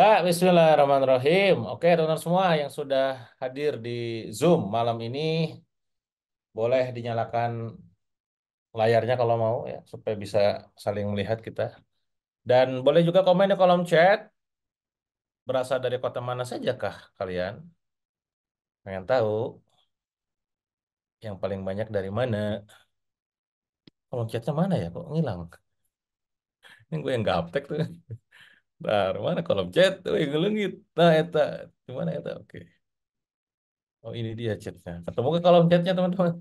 Ya, bismillahirrahmanirrahim. Oke, teman-teman semua yang sudah hadir di Zoom malam ini, boleh dinyalakan layarnya kalau mau ya, supaya bisa saling melihat kita. Dan boleh juga komen di kolom chat, berasal dari kota mana saja kah kalian? Pengen tahu yang paling banyak dari mana? Kolom chatnya mana ya? Kok ngilang? Ini gue yang gaptek tuh. Bar, mana kolom chat? Wih, oh, ngelengit. Nah, eta. Gimana eta? Oke. Okay. Oh, ini dia chatnya. Ketemu ke kolom chatnya, teman-teman.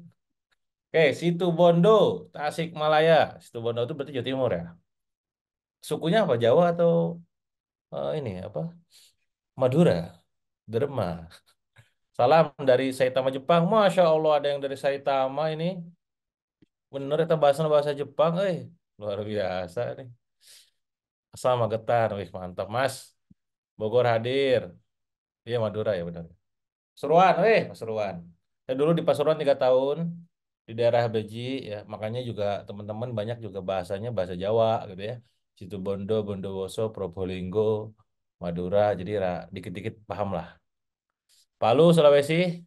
Oke, okay, Situ Bondo, Tasik Malaya. Situ Bondo itu berarti Jawa Timur ya? Sukunya apa? Jawa atau uh, ini apa? Madura, Derma. Salam dari Saitama Jepang. Masya Allah ada yang dari Saitama ini. Bener, kita bahasa bahasa Jepang, eh luar biasa nih sama getar Wih, mantap, Mas. Bogor hadir. Iya, Madura ya benar. Seruan, weh, Seruan. Saya dulu di Pasuruan tiga tahun di daerah Beji ya, makanya juga teman-teman banyak juga bahasanya bahasa Jawa gitu ya. Situ Bondo, Bondowoso, Probolinggo, Madura, jadi dikit-dikit paham lah. Palu, Sulawesi,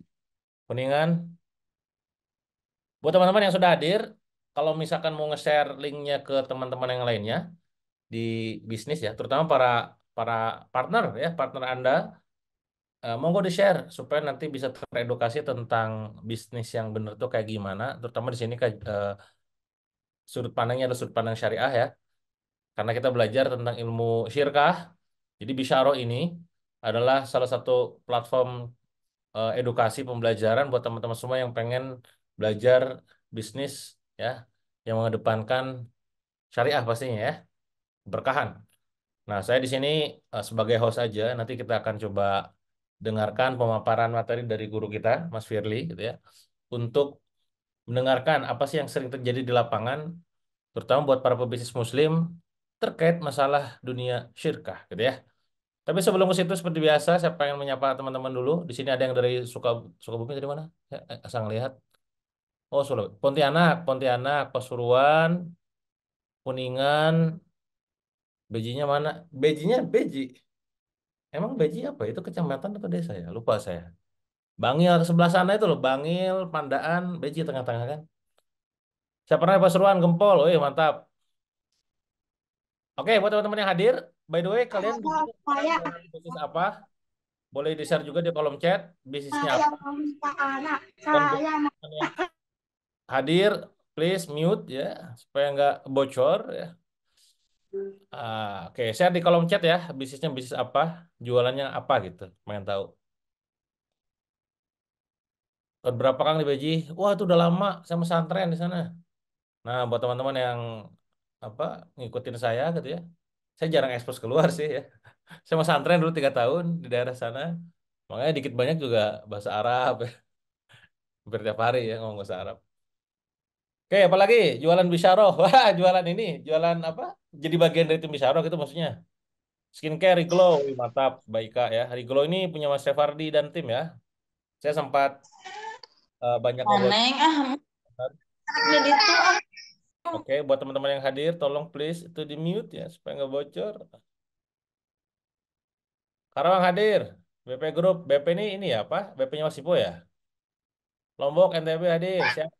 Kuningan. Buat teman-teman yang sudah hadir, kalau misalkan mau nge-share linknya ke teman-teman yang lainnya, di bisnis ya, terutama para para partner ya, partner Anda uh, monggo di-share supaya nanti bisa teredukasi tentang bisnis yang benar tuh kayak gimana, terutama di sini uh, sudut pandangnya adalah sudut pandang syariah ya. Karena kita belajar tentang ilmu syirkah. Jadi Bisharo ini adalah salah satu platform uh, edukasi pembelajaran buat teman-teman semua yang pengen belajar bisnis ya yang mengedepankan syariah pastinya ya berkahan. Nah, saya di sini eh, sebagai host aja, nanti kita akan coba dengarkan pemaparan materi dari guru kita, Mas Firly, gitu ya, untuk mendengarkan apa sih yang sering terjadi di lapangan, terutama buat para pebisnis muslim terkait masalah dunia syirkah, gitu ya. Tapi sebelum ke situ seperti biasa, saya pengen menyapa teman-teman dulu. Di sini ada yang dari suka Sukabumi dari mana? Saya eh, asal lihat. Oh, Sulawesi. Pontianak, Pontianak, Pasuruan, Kuningan, Bejinya mana? Bejinya Beji. Emang Beji apa? Itu kecamatan atau desa ya? Lupa saya. Bangil sebelah sana itu loh, Bangil, Pandaan, Beji tengah-tengah kan. Saya pernah pas Pasuruan Gempol, oh mantap. Oke, buat teman-teman yang hadir, by the way kalian bisnis apa? Boleh di share juga di kolom chat bisnisnya apa? hadir, please mute ya supaya nggak bocor ya. Ah, oke, okay. share di kolom chat ya, bisnisnya bisnis apa, jualannya apa gitu, pengen tahu. Tahun berapa Kang di Beji? Wah, itu udah lama saya pesantren di sana. Nah, buat teman-teman yang apa ngikutin saya gitu ya, saya jarang ekspos keluar sih ya. saya pesantren dulu tiga tahun di daerah sana, makanya dikit banyak juga bahasa Arab, ya. hampir tiap hari ya ngomong bahasa Arab. Oke, apalagi jualan bisharoh. Wah, jualan ini, jualan apa? Jadi bagian dari tim bisharoh itu maksudnya. Skincare reglow, mantap, Mbak ya. ya. Reglow ini punya Mas Sefardi dan tim ya. Saya sempat uh, banyak Aneng, ah, ah. Oke, buat teman-teman yang hadir, tolong please itu di mute ya supaya nggak bocor. Karawang hadir, BP Group, BP ini ini ya apa? BP-nya Mas Ipo ya? Lombok, NTB hadir, siapa?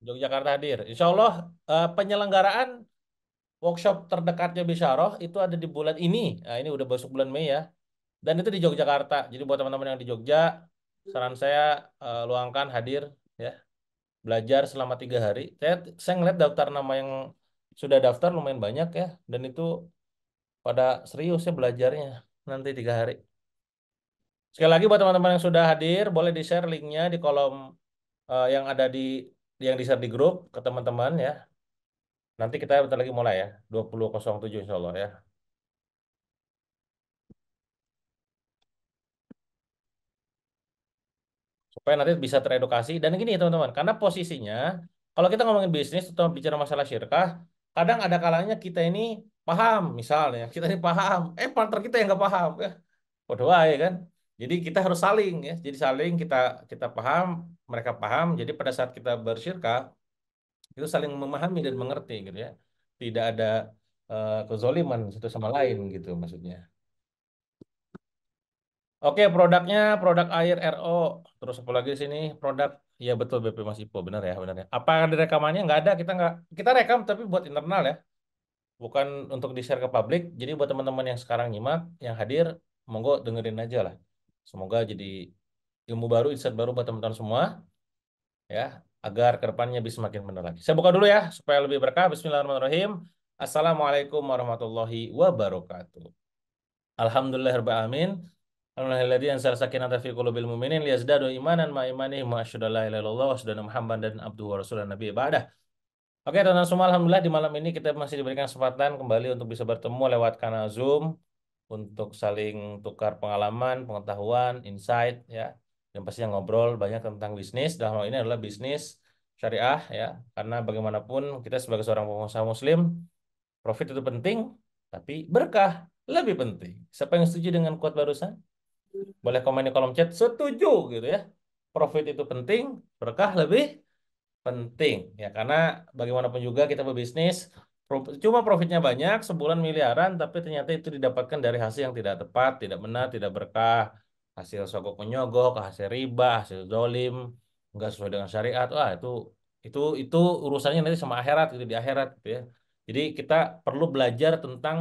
Yogyakarta hadir. Insya Allah uh, penyelenggaraan workshop terdekatnya Bisharoh itu ada di bulan ini. Nah, ini udah masuk bulan Mei ya. Dan itu di Yogyakarta. Jadi buat teman-teman yang di Jogja, saran saya uh, luangkan hadir ya. Belajar selama tiga hari. Saya, saya ngeliat daftar nama yang sudah daftar lumayan banyak ya. Dan itu pada serius ya belajarnya nanti tiga hari. Sekali lagi buat teman-teman yang sudah hadir, boleh di-share linknya di kolom uh, yang ada di yang di share di grup ke teman-teman ya. Nanti kita bentar lagi mulai ya, 20.07 insya Allah ya. Supaya nanti bisa teredukasi. Dan gini teman-teman, karena posisinya, kalau kita ngomongin bisnis atau bicara masalah syirkah, kadang ada kalanya kita ini paham misalnya, kita ini paham, eh partner kita yang nggak paham. Ya. Waduh, ya kan? Jadi kita harus saling ya. Jadi saling kita kita paham mereka paham. Jadi pada saat kita bersyirkah itu saling memahami dan mengerti gitu ya. Tidak ada uh, kezoliman satu sama lain gitu maksudnya. Oke, produknya produk air RO. Terus apa lagi di sini? Produk ya betul BP Mas Ipo, benar ya, benar ya. Apa ada rekamannya? Nggak ada, kita nggak kita rekam tapi buat internal ya, bukan untuk di share ke publik. Jadi buat teman-teman yang sekarang nyimak, yang hadir, monggo dengerin aja lah. Semoga jadi ilmu baru, insight baru buat teman-teman semua. Ya, agar kedepannya bisa makin benar lagi. Saya buka dulu ya, supaya lebih berkah. Bismillahirrahmanirrahim. Assalamualaikum warahmatullahi wabarakatuh. Alhamdulillahirrahmanirrahim. Alhamdulillahilladzi ansar sakinata fi mu'minin imanan abduhu nabi ibadah. Oke, teman-teman semua, alhamdulillah di malam ini kita masih diberikan kesempatan kembali untuk bisa bertemu lewat kanal Zoom untuk saling tukar pengalaman, pengetahuan, insight ya yang pasti yang ngobrol banyak tentang bisnis dalam hal ini adalah bisnis syariah ya karena bagaimanapun kita sebagai seorang pengusaha muslim profit itu penting tapi berkah lebih penting siapa yang setuju dengan kuat barusan boleh komen di kolom chat setuju gitu ya profit itu penting berkah lebih penting ya karena bagaimanapun juga kita berbisnis cuma profitnya banyak sebulan miliaran tapi ternyata itu didapatkan dari hasil yang tidak tepat tidak benar tidak berkah hasil sokok menyogok hasil riba hasil zolim, nggak sesuai dengan syariat wah itu itu itu urusannya nanti sama akhirat gitu di akhirat gitu ya jadi kita perlu belajar tentang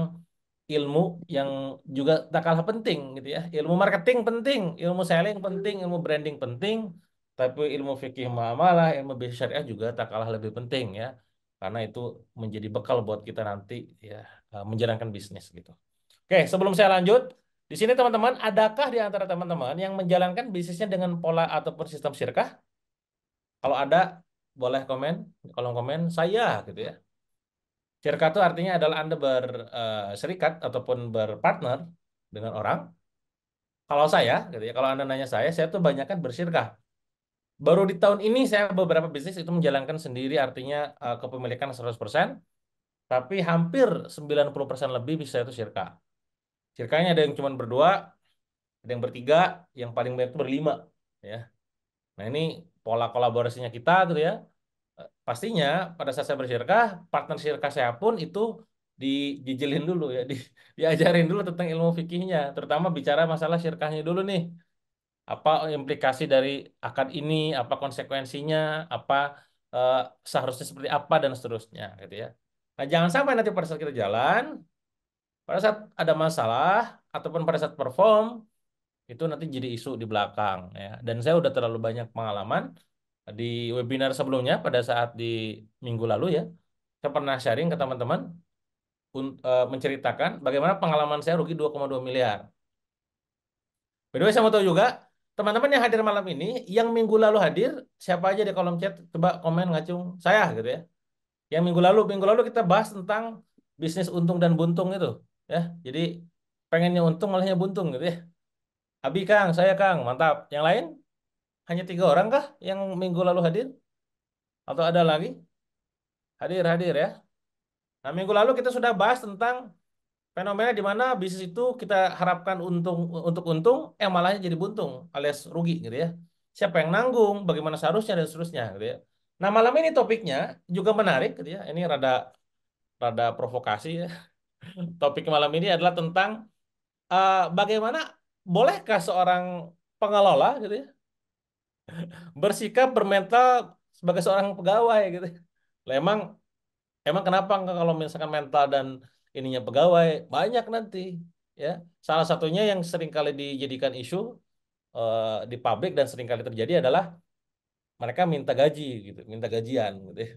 ilmu yang juga tak kalah penting gitu ya ilmu marketing penting ilmu selling penting ilmu branding penting tapi ilmu fikih muamalah ilmu bisnis syariah juga tak kalah lebih penting ya karena itu menjadi bekal buat kita nanti ya eh, menjalankan bisnis gitu oke sebelum saya lanjut di sini teman-teman, adakah di antara teman-teman yang menjalankan bisnisnya dengan pola ataupun sistem syirkah? Kalau ada, boleh komen di kolom komen saya gitu ya. Syirkah itu artinya adalah Anda berserikat eh, ataupun berpartner dengan orang. Kalau saya, gitu ya, kalau Anda nanya saya, saya tuh banyakkan bersyirkah. Baru di tahun ini saya beberapa bisnis itu menjalankan sendiri artinya eh, kepemilikan 100%, tapi hampir 90% lebih bisa itu syirkah. Cirkanya ada yang cuma berdua, ada yang bertiga, yang paling banyak itu berlima, ya. Nah ini pola kolaborasinya kita tuh ya. Pastinya pada saat saya bersyirkah, partner syirkah saya pun itu dijijilin dulu ya, di, diajarin dulu tentang ilmu fikihnya, terutama bicara masalah syirkahnya dulu nih. Apa implikasi dari akad ini, apa konsekuensinya, apa eh, seharusnya seperti apa dan seterusnya gitu ya. Nah, jangan sampai nanti pada saat kita jalan pada saat ada masalah ataupun pada saat perform itu nanti jadi isu di belakang ya. Dan saya udah terlalu banyak pengalaman di webinar sebelumnya pada saat di minggu lalu ya. Saya pernah sharing ke teman-teman e, menceritakan bagaimana pengalaman saya rugi 2,2 miliar. By the way, saya mau tahu juga teman-teman yang hadir malam ini, yang minggu lalu hadir, siapa aja di kolom chat, coba komen ngacung saya gitu ya. Yang minggu lalu, minggu lalu kita bahas tentang bisnis untung dan buntung itu ya jadi pengennya untung malahnya buntung gitu ya Abi Kang saya Kang mantap yang lain hanya tiga orang kah yang minggu lalu hadir atau ada lagi hadir hadir ya nah minggu lalu kita sudah bahas tentang fenomena di mana bisnis itu kita harapkan untung untuk untung eh malahnya jadi buntung alias rugi gitu ya siapa yang nanggung bagaimana seharusnya dan seterusnya gitu ya nah malam ini topiknya juga menarik gitu ya ini rada rada provokasi ya Topik malam ini adalah tentang uh, bagaimana bolehkah seorang pengelola gitu ya, bersikap bermental sebagai seorang pegawai gitu. Lah emang emang kenapa kalau misalkan mental dan ininya pegawai banyak nanti ya. Salah satunya yang sering kali dijadikan isu uh, di publik dan sering kali terjadi adalah mereka minta gaji gitu, minta gajian gitu. Ya.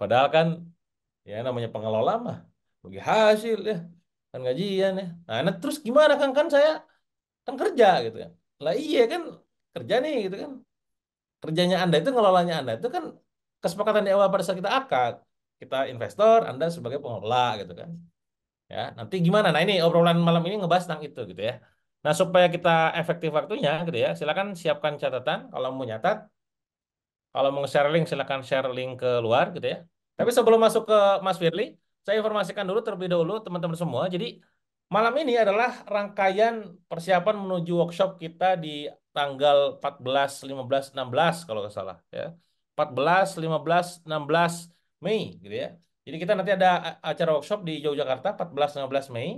Padahal kan ya namanya pengelola mah bagi hasil ya kan gajian ya nah, terus gimana kan kan saya kan kerja gitu kan lah iya kan kerja nih gitu kan kerjanya anda itu ngelolanya anda itu kan kesepakatan di awal pada saat kita akad kita investor anda sebagai pengelola gitu kan ya nanti gimana nah ini obrolan malam ini ngebahas tentang itu gitu ya nah supaya kita efektif waktunya gitu ya silakan siapkan catatan kalau mau nyatat kalau mau share link silakan share link ke luar gitu ya tapi sebelum masuk ke Mas Firly saya informasikan dulu terlebih dahulu teman-teman semua. Jadi malam ini adalah rangkaian persiapan menuju workshop kita di tanggal 14, 15, 16 kalau nggak salah ya. 14, 15, 16 Mei gitu ya. Jadi kita nanti ada acara workshop di Yogyakarta 14, 15 Mei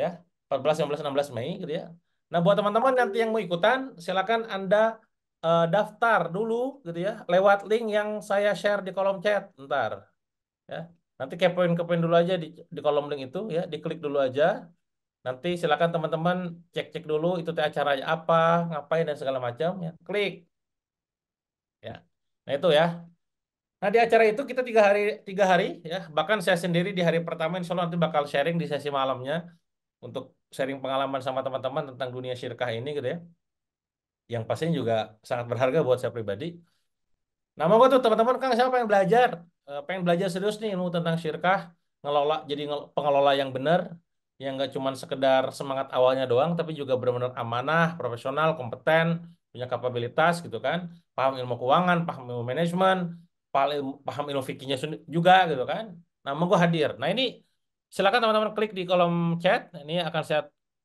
ya. 14, 15, 16 Mei gitu ya. Nah, buat teman-teman nanti yang mau ikutan, silakan Anda uh, daftar dulu gitu ya, lewat link yang saya share di kolom chat ntar. Ya. Nanti kepoin-kepoin dulu aja di, di kolom link itu ya, diklik dulu aja. Nanti silakan teman-teman cek-cek dulu itu acaranya apa, ngapain dan segala macam ya. Klik. Ya. Nah, itu ya. Nah, di acara itu kita tiga hari tiga hari ya. Bahkan saya sendiri di hari pertama insya Allah nanti bakal sharing di sesi malamnya untuk sharing pengalaman sama teman-teman tentang dunia syirkah ini gitu ya. Yang pastinya juga sangat berharga buat saya pribadi. Nah, mau tuh teman-teman, Kang, siapa yang belajar? Eh, pengen belajar serius nih ilmu tentang syirkah, ngelola jadi pengelola yang benar, yang nggak cuma sekedar semangat awalnya doang, tapi juga benar-benar amanah, profesional, kompeten, punya kapabilitas gitu kan, paham ilmu keuangan, paham ilmu manajemen, paham ilmu, paham ilmu fikihnya juga gitu kan. Nah, gue hadir. Nah, ini silakan teman-teman klik di kolom chat, ini akan saya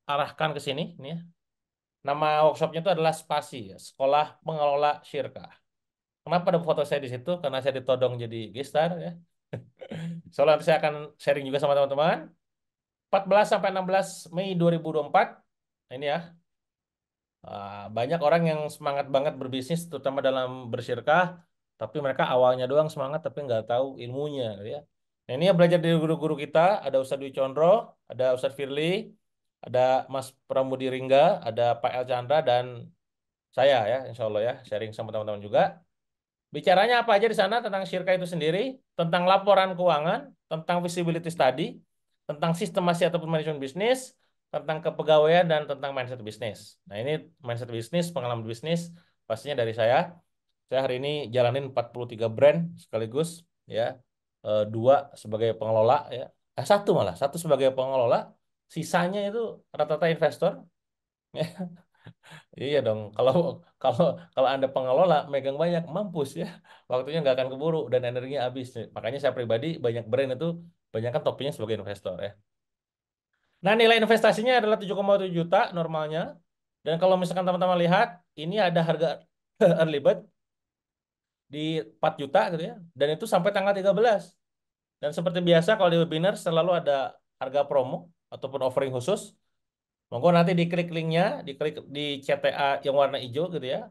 arahkan ke sini, ini ya. Nama workshopnya itu adalah Spasi, Sekolah Pengelola Syirkah. Kenapa ada foto saya di situ? Karena saya ditodong jadi gestar ya. Soalnya nanti saya akan sharing juga sama teman-teman. 14 sampai 16 Mei 2024. Nah, ini ya. Ah, banyak orang yang semangat banget berbisnis terutama dalam bersyirkah, tapi mereka awalnya doang semangat tapi nggak tahu ilmunya gitu ya. Nah, ini ya belajar dari guru-guru kita, ada Ustadz Dwi Chondro ada Ustadz Firly, ada Mas Pramudi Ringga, ada Pak El Chandra dan saya ya insya Allah ya sharing sama teman-teman juga. Bicaranya apa aja di sana tentang syirka itu sendiri, tentang laporan keuangan, tentang visibility study, tentang sistemasi ataupun manajemen bisnis, tentang kepegawaian dan tentang mindset bisnis. Nah ini mindset bisnis, pengalaman bisnis pastinya dari saya. Saya hari ini jalanin 43 brand sekaligus ya, eh, dua sebagai pengelola ya, eh, satu malah satu sebagai pengelola, sisanya itu rata-rata investor. Ya. Iya dong. Kalau kalau kalau Anda pengelola megang banyak mampus ya. Waktunya nggak akan keburu dan energinya habis. Makanya saya pribadi banyak brand itu banyak kan topinya sebagai investor ya. Nah, nilai investasinya adalah 7,7 juta normalnya. Dan kalau misalkan teman-teman lihat, ini ada harga early bird di 4 juta gitu ya. Dan itu sampai tanggal 13. Dan seperti biasa kalau di webinar selalu ada harga promo ataupun offering khusus Monggo nanti diklik linknya, diklik di CTA yang warna hijau gitu ya.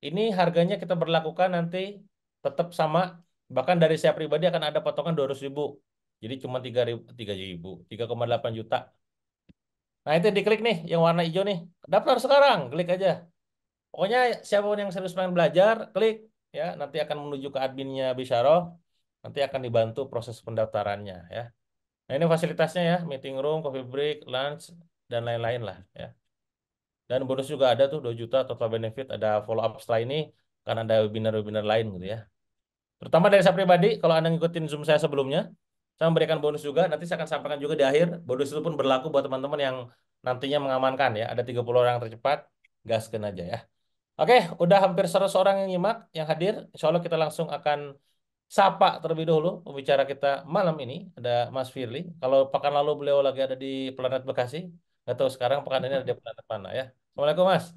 Ini harganya kita berlakukan nanti tetap sama. Bahkan dari saya pribadi akan ada potongan 200 ribu. Jadi cuma 3 ribu, 3 ribu, 3,8 juta. Nah itu diklik nih yang warna hijau nih. Daftar sekarang, klik aja. Pokoknya siapapun yang serius pengen belajar, klik ya. Nanti akan menuju ke adminnya Bisharoh. Nanti akan dibantu proses pendaftarannya ya. Nah ini fasilitasnya ya, meeting room, coffee break, lunch, dan lain-lain lah ya. Dan bonus juga ada tuh 2 juta total benefit, ada follow up setelah ini karena ada webinar-webinar lain gitu ya. pertama dari saya pribadi, kalau Anda ngikutin Zoom saya sebelumnya, saya memberikan bonus juga, nanti saya akan sampaikan juga di akhir, bonus itu pun berlaku buat teman-teman yang nantinya mengamankan ya, ada 30 orang yang tercepat, gaskan aja ya. Oke, udah hampir 100 orang yang nyimak, yang hadir. Insya Allah kita langsung akan sapa terlebih dahulu pembicara kita malam ini. Ada Mas Firly. Kalau pekan lalu beliau lagi ada di Planet Bekasi. Nggak tahu sekarang pekan ini ada pekan mana ya. Assalamualaikum Mas.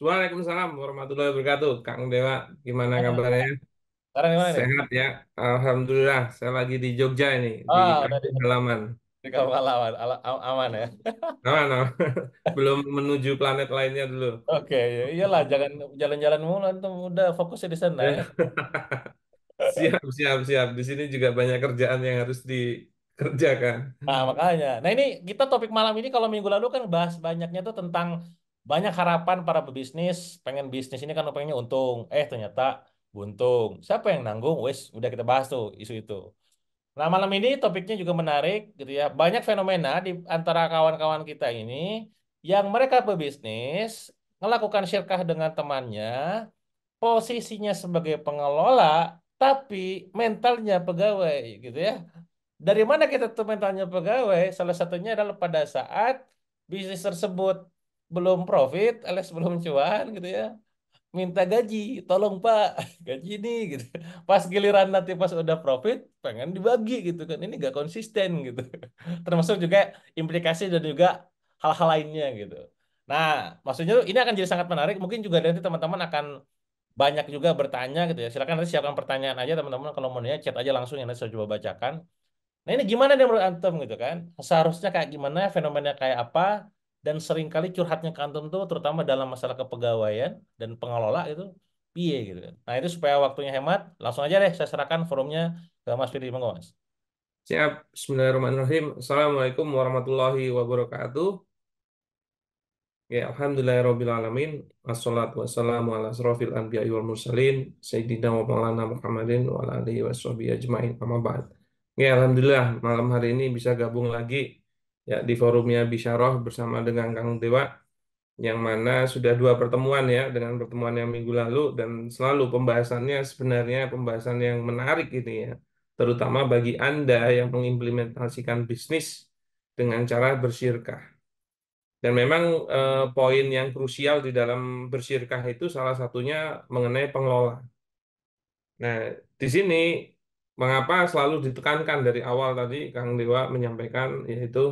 Waalaikumsalam warahmatullahi wabarakatuh. Kang Dewa, gimana kabarnya? Sekarang gimana nih? Sehat ya. Alhamdulillah, saya lagi di Jogja ini, oh, di halaman. Di Kalaman, aman ya? Aman, aman. Belum menuju planet lainnya dulu. Oke, okay, iya, iyalah jangan jalan-jalan mulu, itu udah fokusnya di sana ya. siap, siap, siap. Di sini juga banyak kerjaan yang harus di kerja kan. Nah, makanya. Nah, ini kita topik malam ini kalau minggu lalu kan bahas banyaknya tuh tentang banyak harapan para pebisnis, pengen bisnis ini kan pengennya untung. Eh, ternyata buntung. Siapa yang nanggung? Wes, udah kita bahas tuh isu itu. Nah, malam ini topiknya juga menarik gitu ya. Banyak fenomena di antara kawan-kawan kita ini yang mereka pebisnis melakukan syirkah dengan temannya, posisinya sebagai pengelola tapi mentalnya pegawai gitu ya. Dari mana kita tuh mentalnya pegawai? Salah satunya adalah pada saat bisnis tersebut belum profit, alias belum cuan gitu ya, minta gaji, tolong Pak, gaji ini gitu. Pas giliran nanti pas udah profit, pengen dibagi gitu kan. Ini gak konsisten gitu. Termasuk juga implikasi dan juga hal-hal lainnya gitu. Nah, maksudnya ini akan jadi sangat menarik. Mungkin juga nanti teman-teman akan banyak juga bertanya gitu ya. Silakan nanti siapkan pertanyaan aja teman-teman kalau mau nanya chat aja langsung yang nanti saya coba bacakan. Nah ini gimana dia menurut Antum gitu kan? Seharusnya kayak gimana, fenomena kayak apa, dan seringkali curhatnya ke Antum tuh terutama dalam masalah kepegawaian dan pengelola gitu piye gitu kan. Nah itu supaya waktunya hemat, langsung aja deh saya serahkan forumnya ke Mas Firdi Monggo Mas. Siap, Bismillahirrahmanirrahim. Assalamualaikum warahmatullahi wabarakatuh. Ya, Alhamdulillahirrahmanirrahim. Assalatu wassalamu ala asrafil anbiya wal mursalin. Sayyidina wa maulana Muhammadin wa alihi wa ajma'in. Amma ba'd. Ya, Alhamdulillah malam hari ini bisa gabung lagi ya di forumnya Bisharoh bersama dengan Kang Dewa yang mana sudah dua pertemuan ya dengan pertemuan yang minggu lalu dan selalu pembahasannya sebenarnya pembahasan yang menarik ini ya terutama bagi Anda yang mengimplementasikan bisnis dengan cara bersyirkah. Dan memang eh, poin yang krusial di dalam bersyirkah itu salah satunya mengenai pengelola. Nah, di sini mengapa selalu ditekankan dari awal tadi Kang Dewa menyampaikan yaitu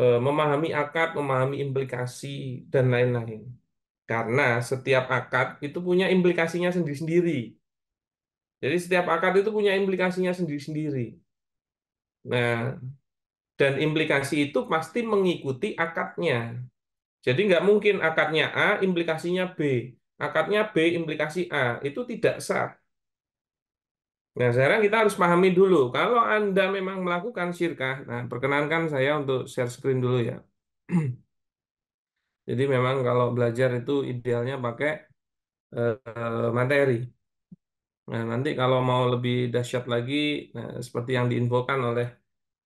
eh, memahami akad, memahami implikasi dan lain-lain. Karena setiap akad itu punya implikasinya sendiri-sendiri. Jadi setiap akad itu punya implikasinya sendiri-sendiri. Nah, dan implikasi itu pasti mengikuti akadnya. Jadi nggak mungkin akadnya A, implikasinya B. Akadnya B, implikasi A. Itu tidak sah Nah, sekarang kita harus pahami dulu. Kalau Anda memang melakukan syirkah, nah perkenankan saya untuk share screen dulu ya. Jadi memang kalau belajar itu idealnya pakai uh, materi. Nah, nanti kalau mau lebih dahsyat lagi, nah, seperti yang diinfokan oleh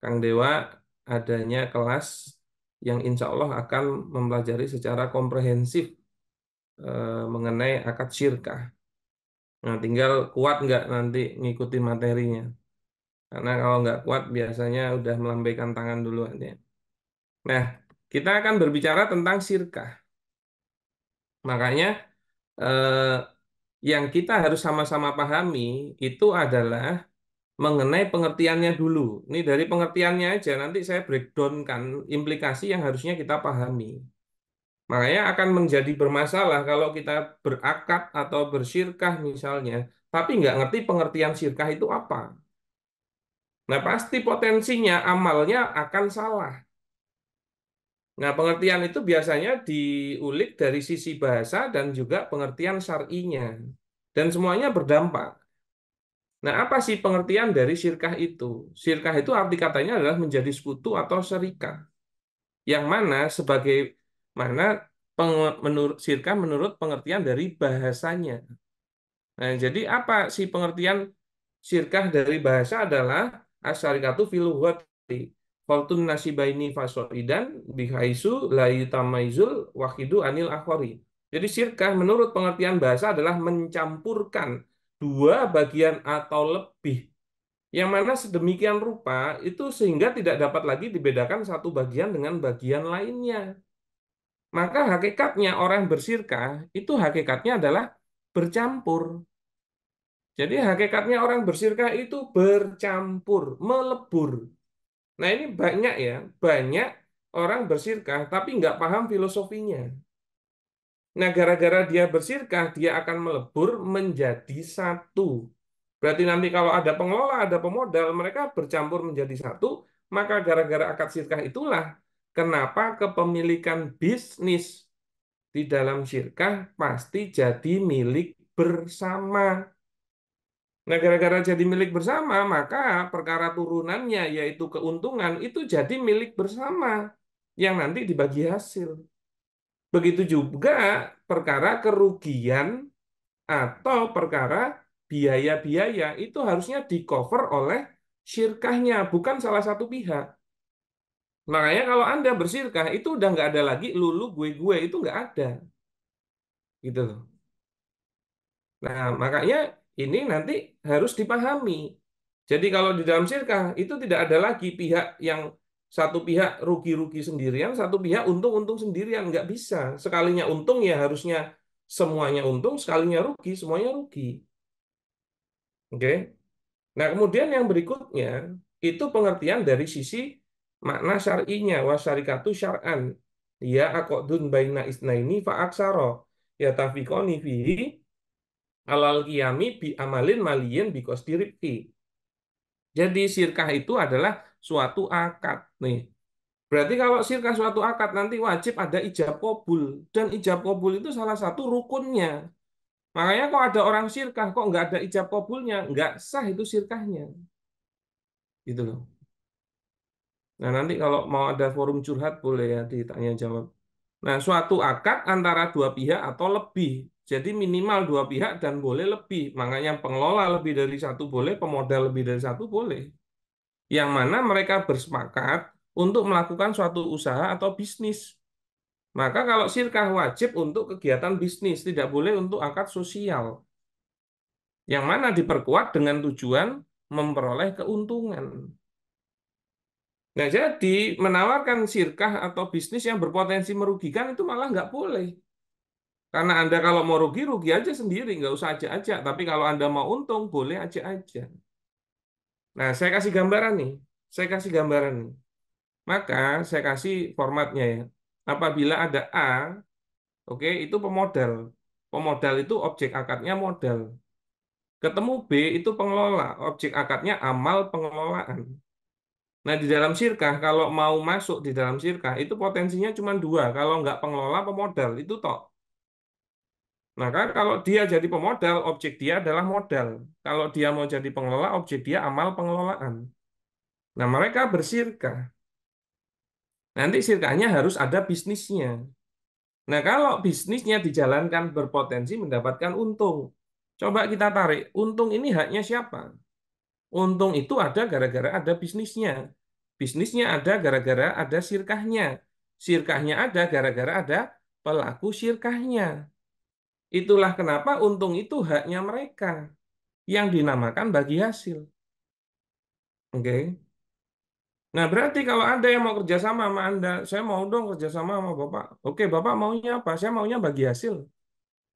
Kang Dewa, adanya kelas yang insya Allah akan mempelajari secara komprehensif uh, mengenai akad syirkah. Nah, tinggal kuat nggak nanti ngikutin materinya. Karena kalau nggak kuat biasanya udah melambaikan tangan dulu ya. Nah, kita akan berbicara tentang sirkah. Makanya eh, yang kita harus sama-sama pahami itu adalah mengenai pengertiannya dulu. Ini dari pengertiannya aja, nanti saya breakdownkan implikasi yang harusnya kita pahami. Makanya akan menjadi bermasalah kalau kita berakat atau bersirkah misalnya, tapi nggak ngerti pengertian sirkah itu apa. Nah pasti potensinya amalnya akan salah. Nah pengertian itu biasanya diulik dari sisi bahasa dan juga pengertian syar'inya. Dan semuanya berdampak. Nah apa sih pengertian dari sirkah itu? Sirkah itu arti katanya adalah menjadi sekutu atau serikat. Yang mana sebagai mana peng, menurut sirka menurut pengertian dari bahasanya. Nah, jadi apa sih pengertian sirkah dari bahasa adalah asyarikatu filuhati Fortun nasibaini fasoidan bihaisu layutamaizul wakidu anil akhori. Jadi sirkah menurut pengertian bahasa adalah mencampurkan dua bagian atau lebih yang mana sedemikian rupa itu sehingga tidak dapat lagi dibedakan satu bagian dengan bagian lainnya. Maka hakikatnya orang bersirka itu hakikatnya adalah bercampur. Jadi hakikatnya orang bersirkah itu bercampur, melebur. Nah ini banyak ya, banyak orang bersirkah tapi nggak paham filosofinya. Nah gara-gara dia bersirkah, dia akan melebur menjadi satu. Berarti nanti kalau ada pengelola, ada pemodal, mereka bercampur menjadi satu, maka gara-gara akad sirkah itulah Kenapa kepemilikan bisnis di dalam syirkah pasti jadi milik bersama. Nah, gara-gara jadi milik bersama, maka perkara turunannya yaitu keuntungan itu jadi milik bersama yang nanti dibagi hasil. Begitu juga perkara kerugian atau perkara biaya-biaya itu harusnya di-cover oleh syirkahnya, bukan salah satu pihak. Makanya kalau Anda bersirkah itu udah nggak ada lagi lulu gue-gue itu nggak ada. Gitu loh. Nah, makanya ini nanti harus dipahami. Jadi kalau di dalam sirkah itu tidak ada lagi pihak yang satu pihak rugi-rugi sendirian, satu pihak untung-untung sendirian, nggak bisa. Sekalinya untung ya harusnya semuanya untung, sekalinya rugi semuanya rugi. Oke. Okay? Nah, kemudian yang berikutnya itu pengertian dari sisi makna syar'inya syarikatu syar'an ya aqdun baina isnaini fa aksara ya tafikoni fihi alal kiami bi amalin maliyin bi kostiribki. Jadi sirkah itu adalah suatu akad nih. Berarti kalau sirkah suatu akad nanti wajib ada ijab kabul dan ijab kabul itu salah satu rukunnya. Makanya kok ada orang sirkah kok nggak ada ijab kabulnya nggak sah itu sirkahnya. Gitu loh. Nah, nanti kalau mau ada forum curhat boleh ya ditanya jawab. Nah, suatu akad antara dua pihak atau lebih. Jadi minimal dua pihak dan boleh lebih. Makanya pengelola lebih dari satu boleh, pemodal lebih dari satu boleh. Yang mana mereka bersepakat untuk melakukan suatu usaha atau bisnis. Maka kalau sirkah wajib untuk kegiatan bisnis, tidak boleh untuk akad sosial. Yang mana diperkuat dengan tujuan memperoleh keuntungan. Nah, jadi menawarkan sirkah atau bisnis yang berpotensi merugikan itu malah nggak boleh. Karena Anda kalau mau rugi, rugi aja sendiri, nggak usah ajak-ajak. Tapi kalau Anda mau untung, boleh ajak-ajak. Nah, saya kasih gambaran nih. Saya kasih gambaran nih. Maka saya kasih formatnya ya. Apabila ada A, oke, okay, itu pemodal. Pemodal itu objek akadnya modal. Ketemu B itu pengelola, objek akadnya amal pengelolaan. Nah, di dalam sirkah, kalau mau masuk di dalam sirkah, itu potensinya cuma dua. Kalau nggak pengelola, pemodal, itu tok. Nah kalau dia jadi pemodal, objek dia adalah modal. Kalau dia mau jadi pengelola, objek dia amal pengelolaan. Nah, mereka bersirkah. Nanti sirkahnya harus ada bisnisnya. Nah, kalau bisnisnya dijalankan berpotensi mendapatkan untung. Coba kita tarik, untung ini haknya siapa? Untung itu ada gara-gara ada bisnisnya. Bisnisnya ada gara-gara ada sirkahnya. Sirkahnya ada gara-gara ada pelaku sirkahnya. Itulah kenapa untung itu haknya mereka yang dinamakan bagi hasil. Oke. Okay. Nah, berarti kalau Anda yang mau kerja sama sama Anda, saya mau dong kerjasama sama Bapak. Oke, okay, Bapak maunya apa? Saya maunya bagi hasil.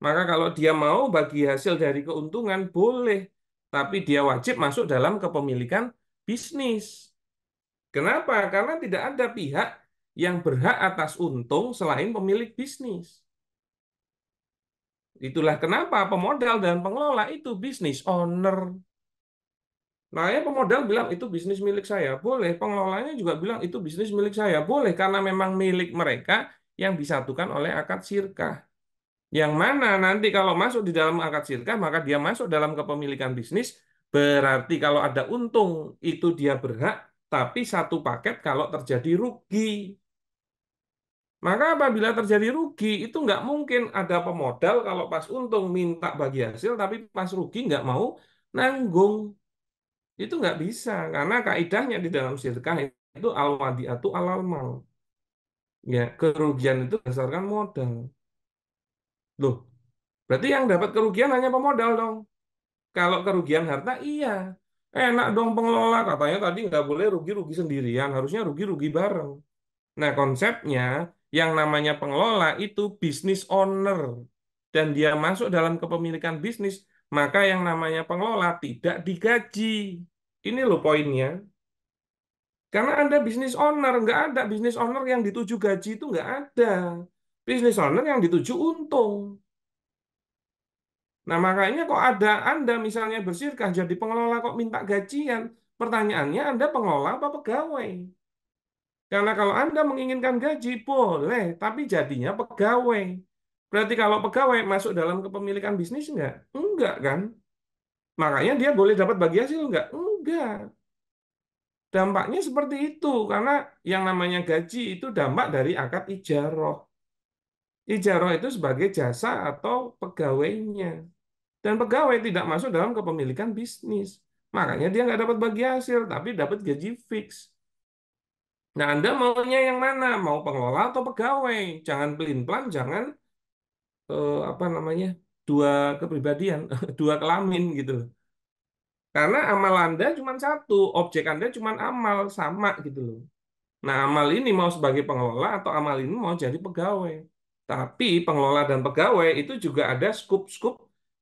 Maka kalau dia mau bagi hasil dari keuntungan, boleh tapi dia wajib masuk dalam kepemilikan bisnis. Kenapa? Karena tidak ada pihak yang berhak atas untung selain pemilik bisnis. Itulah kenapa pemodal dan pengelola itu bisnis owner. Nah, ya pemodal bilang itu bisnis milik saya. Boleh, pengelolanya juga bilang itu bisnis milik saya. Boleh, karena memang milik mereka yang disatukan oleh akad sirkah. Yang mana nanti kalau masuk di dalam akad sirkah maka dia masuk dalam kepemilikan bisnis. Berarti kalau ada untung, itu dia berhak, tapi satu paket kalau terjadi rugi. Maka apabila terjadi rugi, itu nggak mungkin ada pemodal kalau pas untung minta bagi hasil, tapi pas rugi nggak mau nanggung. Itu nggak bisa, karena kaidahnya di dalam sirkah itu al-wadi'atu al-almal Ya, kerugian itu berdasarkan modal. Loh, berarti yang dapat kerugian hanya pemodal dong. Kalau kerugian harta, iya. Enak dong pengelola, katanya tadi nggak boleh rugi-rugi sendirian, harusnya rugi-rugi bareng. Nah konsepnya, yang namanya pengelola itu bisnis owner. Dan dia masuk dalam kepemilikan bisnis, maka yang namanya pengelola tidak digaji. Ini loh poinnya. Karena Anda bisnis owner, nggak ada bisnis owner yang dituju gaji itu nggak ada. Business owner yang dituju untung. Nah makanya kok ada Anda misalnya bersirkah jadi pengelola kok minta gajian. Pertanyaannya Anda pengelola apa pegawai? Karena kalau Anda menginginkan gaji, boleh, tapi jadinya pegawai. Berarti kalau pegawai masuk dalam kepemilikan bisnis enggak? Enggak kan? Makanya dia boleh dapat bagi hasil enggak? Enggak. Dampaknya seperti itu, karena yang namanya gaji itu dampak dari akad ijaroh. Ijaroh itu sebagai jasa atau pegawainya. Dan pegawai tidak masuk dalam kepemilikan bisnis. Makanya dia nggak dapat bagi hasil, tapi dapat gaji fix. Nah, Anda maunya yang mana? Mau pengelola atau pegawai? Jangan pelin-pelan, jangan eh, apa namanya dua kepribadian, dua kelamin gitu. Karena amal Anda cuma satu, objek Anda cuma amal sama gitu loh. Nah, amal ini mau sebagai pengelola atau amal ini mau jadi pegawai. Tapi pengelola dan pegawai itu juga ada skup-skup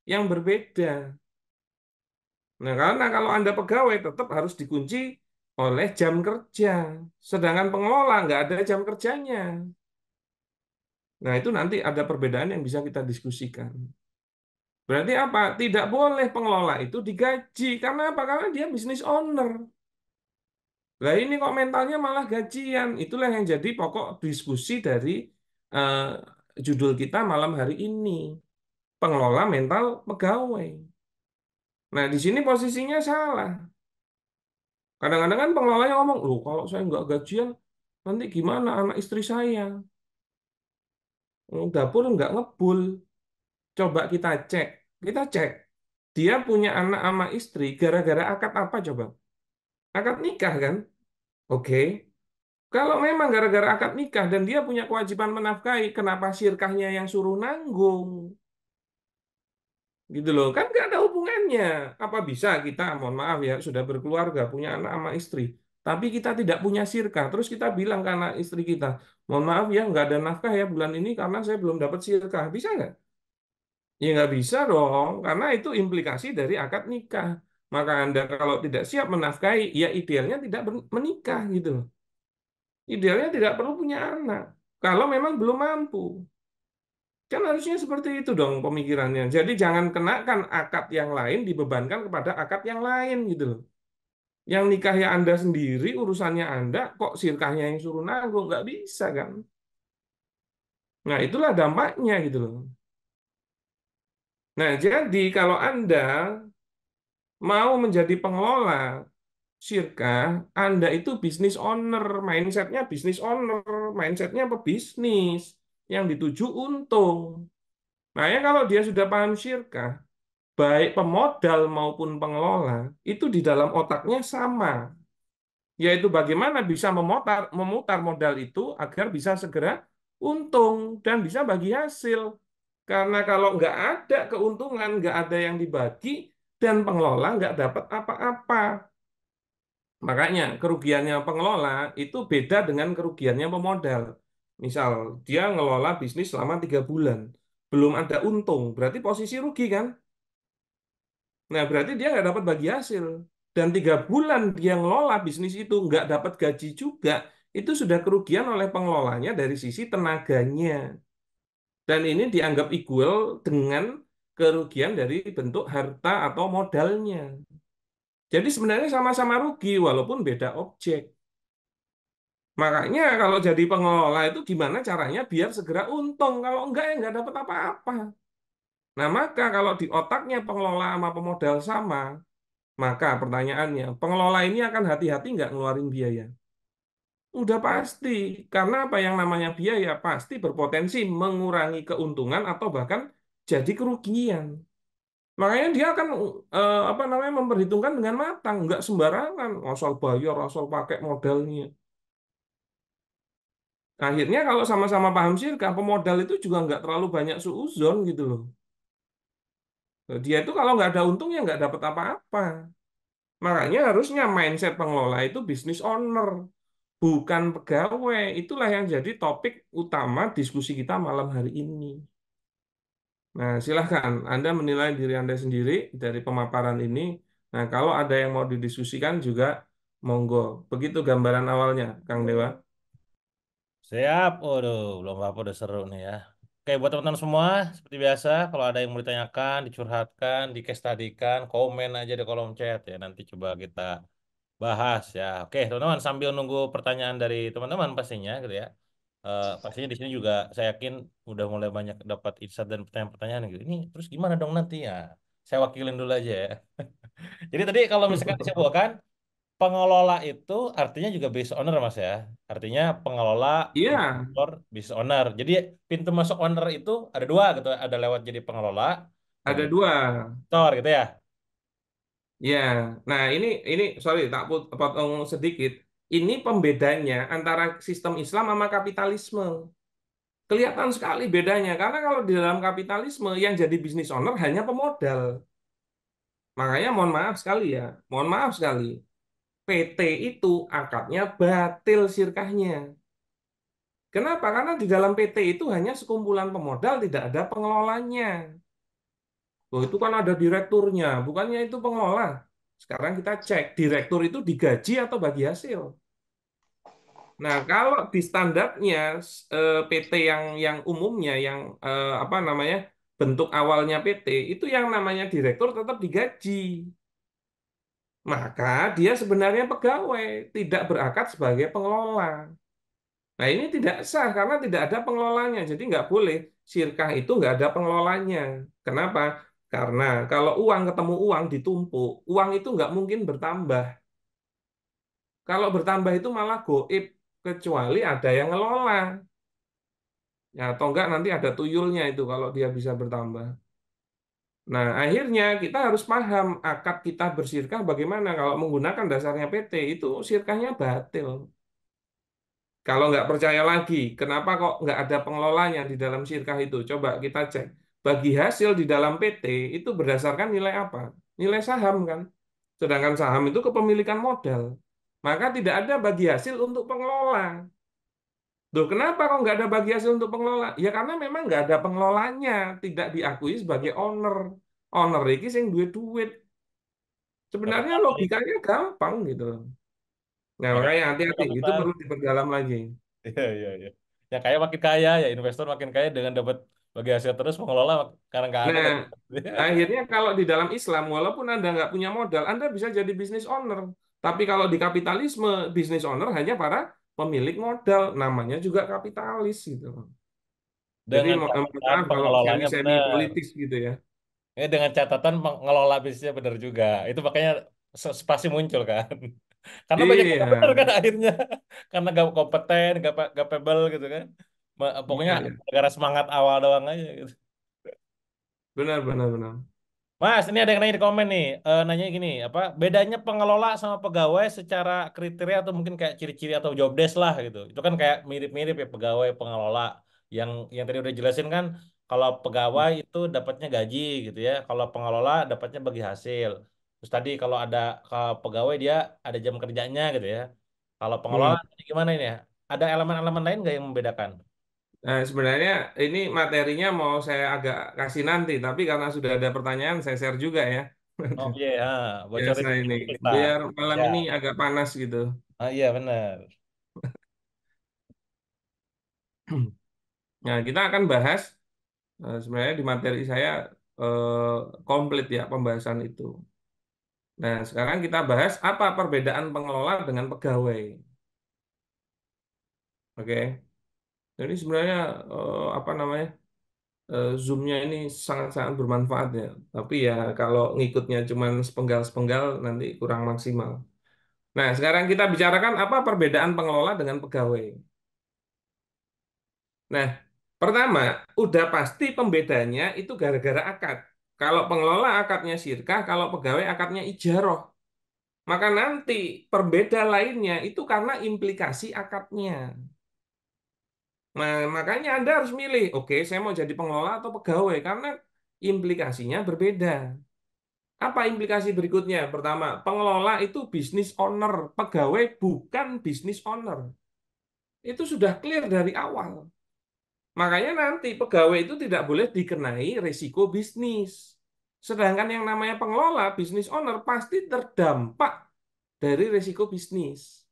yang berbeda. Nah, karena kalau Anda pegawai tetap harus dikunci oleh jam kerja. Sedangkan pengelola nggak ada jam kerjanya. Nah, itu nanti ada perbedaan yang bisa kita diskusikan. Berarti apa? Tidak boleh pengelola itu digaji. Karena apa? Karena dia bisnis owner. Nah ini kok mentalnya malah gajian. Itulah yang jadi pokok diskusi dari Eh, judul kita malam hari ini pengelola mental pegawai. Nah di sini posisinya salah. Kadang-kadang kan yang ngomong, loh kalau saya nggak gajian nanti gimana anak istri saya? Dapur nggak ngebul. Coba kita cek, kita cek. Dia punya anak ama istri gara-gara akad apa coba? Akad nikah kan? Oke, okay kalau memang gara-gara akad nikah dan dia punya kewajiban menafkahi, kenapa sirkahnya yang suruh nanggung? Gitu loh, kan nggak ada hubungannya. Apa bisa kita, mohon maaf ya, sudah berkeluarga, punya anak sama istri, tapi kita tidak punya sirkah. Terus kita bilang ke anak istri kita, mohon maaf ya, nggak ada nafkah ya bulan ini karena saya belum dapat sirkah. Bisa nggak? Ya nggak bisa dong, karena itu implikasi dari akad nikah. Maka Anda kalau tidak siap menafkahi, ya idealnya tidak menikah gitu loh idealnya tidak perlu punya anak kalau memang belum mampu. Kan harusnya seperti itu dong pemikirannya. Jadi jangan kenakan akad yang lain dibebankan kepada akad yang lain gitu loh. Yang nikahnya Anda sendiri, urusannya Anda, kok sirkahnya yang suruh nanggung? Nggak bisa kan. Nah itulah dampaknya gitu loh. Nah jadi kalau Anda mau menjadi pengelola Syirka, Anda itu bisnis owner, mindsetnya bisnis owner, mindsetnya pebisnis yang dituju untung. Nah ya kalau dia sudah paham syirka, baik pemodal maupun pengelola, itu di dalam otaknya sama. Yaitu bagaimana bisa memutar, memutar modal itu agar bisa segera untung dan bisa bagi hasil. Karena kalau nggak ada keuntungan, nggak ada yang dibagi, dan pengelola nggak dapat apa-apa Makanya kerugiannya pengelola itu beda dengan kerugiannya pemodal. Misal dia ngelola bisnis selama tiga bulan, belum ada untung, berarti posisi rugi kan? Nah berarti dia nggak dapat bagi hasil. Dan tiga bulan dia ngelola bisnis itu nggak dapat gaji juga, itu sudah kerugian oleh pengelolanya dari sisi tenaganya. Dan ini dianggap equal dengan kerugian dari bentuk harta atau modalnya. Jadi sebenarnya sama-sama rugi walaupun beda objek. Makanya kalau jadi pengelola itu gimana caranya biar segera untung. Kalau enggak ya enggak dapat apa-apa. Nah maka kalau di otaknya pengelola sama pemodal sama, maka pertanyaannya pengelola ini akan hati-hati nggak ngeluarin biaya. Udah pasti, karena apa yang namanya biaya pasti berpotensi mengurangi keuntungan atau bahkan jadi kerugian. Makanya dia akan eh, apa namanya memperhitungkan dengan matang, nggak sembarangan, asal bayar, asal pakai modalnya. Akhirnya kalau sama-sama paham sih, syirkah, pemodal itu juga nggak terlalu banyak suuzon gitu loh. Dia itu kalau nggak ada untung ya nggak dapat apa-apa. Makanya harusnya mindset pengelola itu bisnis owner, bukan pegawai. Itulah yang jadi topik utama diskusi kita malam hari ini. Nah, silahkan Anda menilai diri Anda sendiri dari pemaparan ini. Nah, kalau ada yang mau didiskusikan juga monggo. Begitu gambaran awalnya, Kang Dewa. Siap, waduh, belum apa udah seru nih ya. Oke, buat teman-teman semua, seperti biasa, kalau ada yang mau ditanyakan, dicurhatkan, dikestadikan, komen aja di kolom chat ya. Nanti coba kita bahas ya. Oke, teman-teman, sambil nunggu pertanyaan dari teman-teman pastinya gitu ya. Uh, pastinya di sini juga saya yakin udah mulai banyak dapat insight dan pertanyaan-pertanyaan gitu. Ini terus gimana dong nanti ya? Saya wakilin dulu aja ya. Jadi tadi kalau misalkan saya disebutkan pengelola itu artinya juga business owner Mas ya. Artinya pengelola, yeah. investor, business owner. Jadi pintu masuk owner itu ada dua gitu, ada lewat jadi pengelola, ada dua. tor gitu ya. Ya, yeah. nah ini ini sorry tak potong sedikit ini pembedanya antara sistem Islam sama kapitalisme. Kelihatan sekali bedanya karena kalau di dalam kapitalisme yang jadi bisnis owner hanya pemodal. Makanya mohon maaf sekali ya, mohon maaf sekali. PT itu akadnya batil sirkahnya. Kenapa? Karena di dalam PT itu hanya sekumpulan pemodal, tidak ada pengelolanya. Loh, itu kan ada direkturnya, bukannya itu pengelola. Sekarang kita cek, direktur itu digaji atau bagi hasil? Nah, kalau di standarnya eh, PT yang yang umumnya yang eh, apa namanya bentuk awalnya PT itu yang namanya direktur tetap digaji. Maka dia sebenarnya pegawai, tidak berakat sebagai pengelola. Nah, ini tidak sah karena tidak ada pengelolanya. Jadi nggak boleh sirkah itu nggak ada pengelolanya. Kenapa? Karena kalau uang ketemu uang ditumpuk, uang itu nggak mungkin bertambah. Kalau bertambah itu malah goib, kecuali ada yang ngelola. Ya, atau enggak nanti ada tuyulnya itu kalau dia bisa bertambah. Nah, akhirnya kita harus paham akad kita bersirkah bagaimana kalau menggunakan dasarnya PT itu sirkahnya batil. Kalau enggak percaya lagi, kenapa kok enggak ada pengelolanya di dalam sirkah itu? Coba kita cek. Bagi hasil di dalam PT itu berdasarkan nilai apa? Nilai saham kan? Sedangkan saham itu kepemilikan modal maka tidak ada bagi hasil untuk pengelola. Tuh kenapa kok nggak ada bagi hasil untuk pengelola? Ya karena memang nggak ada pengelolanya, tidak diakui sebagai owner. Owner ini yang duit-duit. Sebenarnya nah, logikanya gampang gitu. Nah, nah, makanya hati-hati, nah, itu perlu diperdalam lagi. Iya, iya, iya. Ya kaya makin kaya, ya investor makin kaya dengan dapat bagi hasil terus pengelola karena nggak ada. Nah, akhirnya kalau di dalam Islam, walaupun Anda nggak punya modal, Anda bisa jadi bisnis owner. Tapi kalau di kapitalisme, bisnis owner hanya para pemilik modal, namanya juga kapitalis gitu. Jadi catatan kalau semi, semi politis gitu ya. Eh dengan catatan mengelola bisnisnya benar juga. Itu makanya spasi muncul kan. Karena banyak yang iya. benar kan akhirnya. Karena gak kompeten, gak, gak pebel gitu kan. Pokoknya iya. iya. gara semangat awal doang aja gitu. Benar, benar, benar. Mas, ini ada yang nanya di komen nih, eh, nanya gini, apa bedanya pengelola sama pegawai secara kriteria atau mungkin kayak ciri-ciri atau job desk lah gitu. Itu kan kayak mirip-mirip ya pegawai pengelola yang yang tadi udah jelasin kan kalau hmm. pegawai itu dapatnya gaji gitu ya, kalau pengelola dapatnya bagi hasil. Terus tadi kalau ada kalau pegawai dia ada jam kerjanya gitu ya. Kalau pengelola hmm. gimana ini ya? Ada elemen-elemen lain nggak yang membedakan? Nah, sebenarnya ini materinya mau saya agak kasih nanti, tapi karena sudah ada pertanyaan, saya share juga ya. Oh iya, yeah. bocorin nah, Biasa ini. Kita. Biar malam yeah. ini agak panas gitu. Ah iya benar. Nah, kita akan bahas eh, sebenarnya di materi saya eh, komplit ya pembahasan itu. Nah, sekarang kita bahas apa perbedaan pengelola dengan pegawai. Oke. Okay. Jadi sebenarnya eh, apa namanya eh, zoomnya ini sangat-sangat bermanfaat ya. Tapi ya kalau ngikutnya cuma sepenggal-sepenggal nanti kurang maksimal. Nah sekarang kita bicarakan apa perbedaan pengelola dengan pegawai. Nah pertama udah pasti pembedanya itu gara-gara akad. Kalau pengelola akadnya sirkah, kalau pegawai akadnya ijaroh. Maka nanti perbeda lainnya itu karena implikasi akadnya. Nah, makanya Anda harus milih, oke, okay, saya mau jadi pengelola atau pegawai karena implikasinya berbeda. Apa implikasi berikutnya? Pertama, pengelola itu bisnis owner, pegawai bukan bisnis owner. Itu sudah clear dari awal. Makanya nanti pegawai itu tidak boleh dikenai risiko bisnis. Sedangkan yang namanya pengelola, bisnis owner pasti terdampak dari risiko bisnis.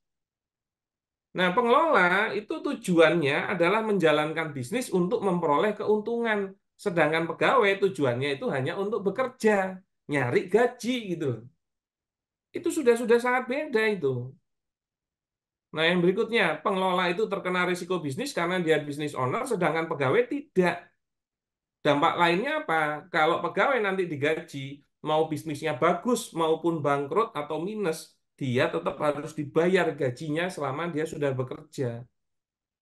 Nah, pengelola itu tujuannya adalah menjalankan bisnis untuk memperoleh keuntungan, sedangkan pegawai tujuannya itu hanya untuk bekerja, nyari gaji gitu. Itu sudah-sudah sangat beda itu. Nah, yang berikutnya, pengelola itu terkena risiko bisnis karena dia bisnis owner, sedangkan pegawai tidak. Dampak lainnya apa? Kalau pegawai nanti digaji, mau bisnisnya bagus maupun bangkrut atau minus, dia tetap harus dibayar gajinya selama dia sudah bekerja.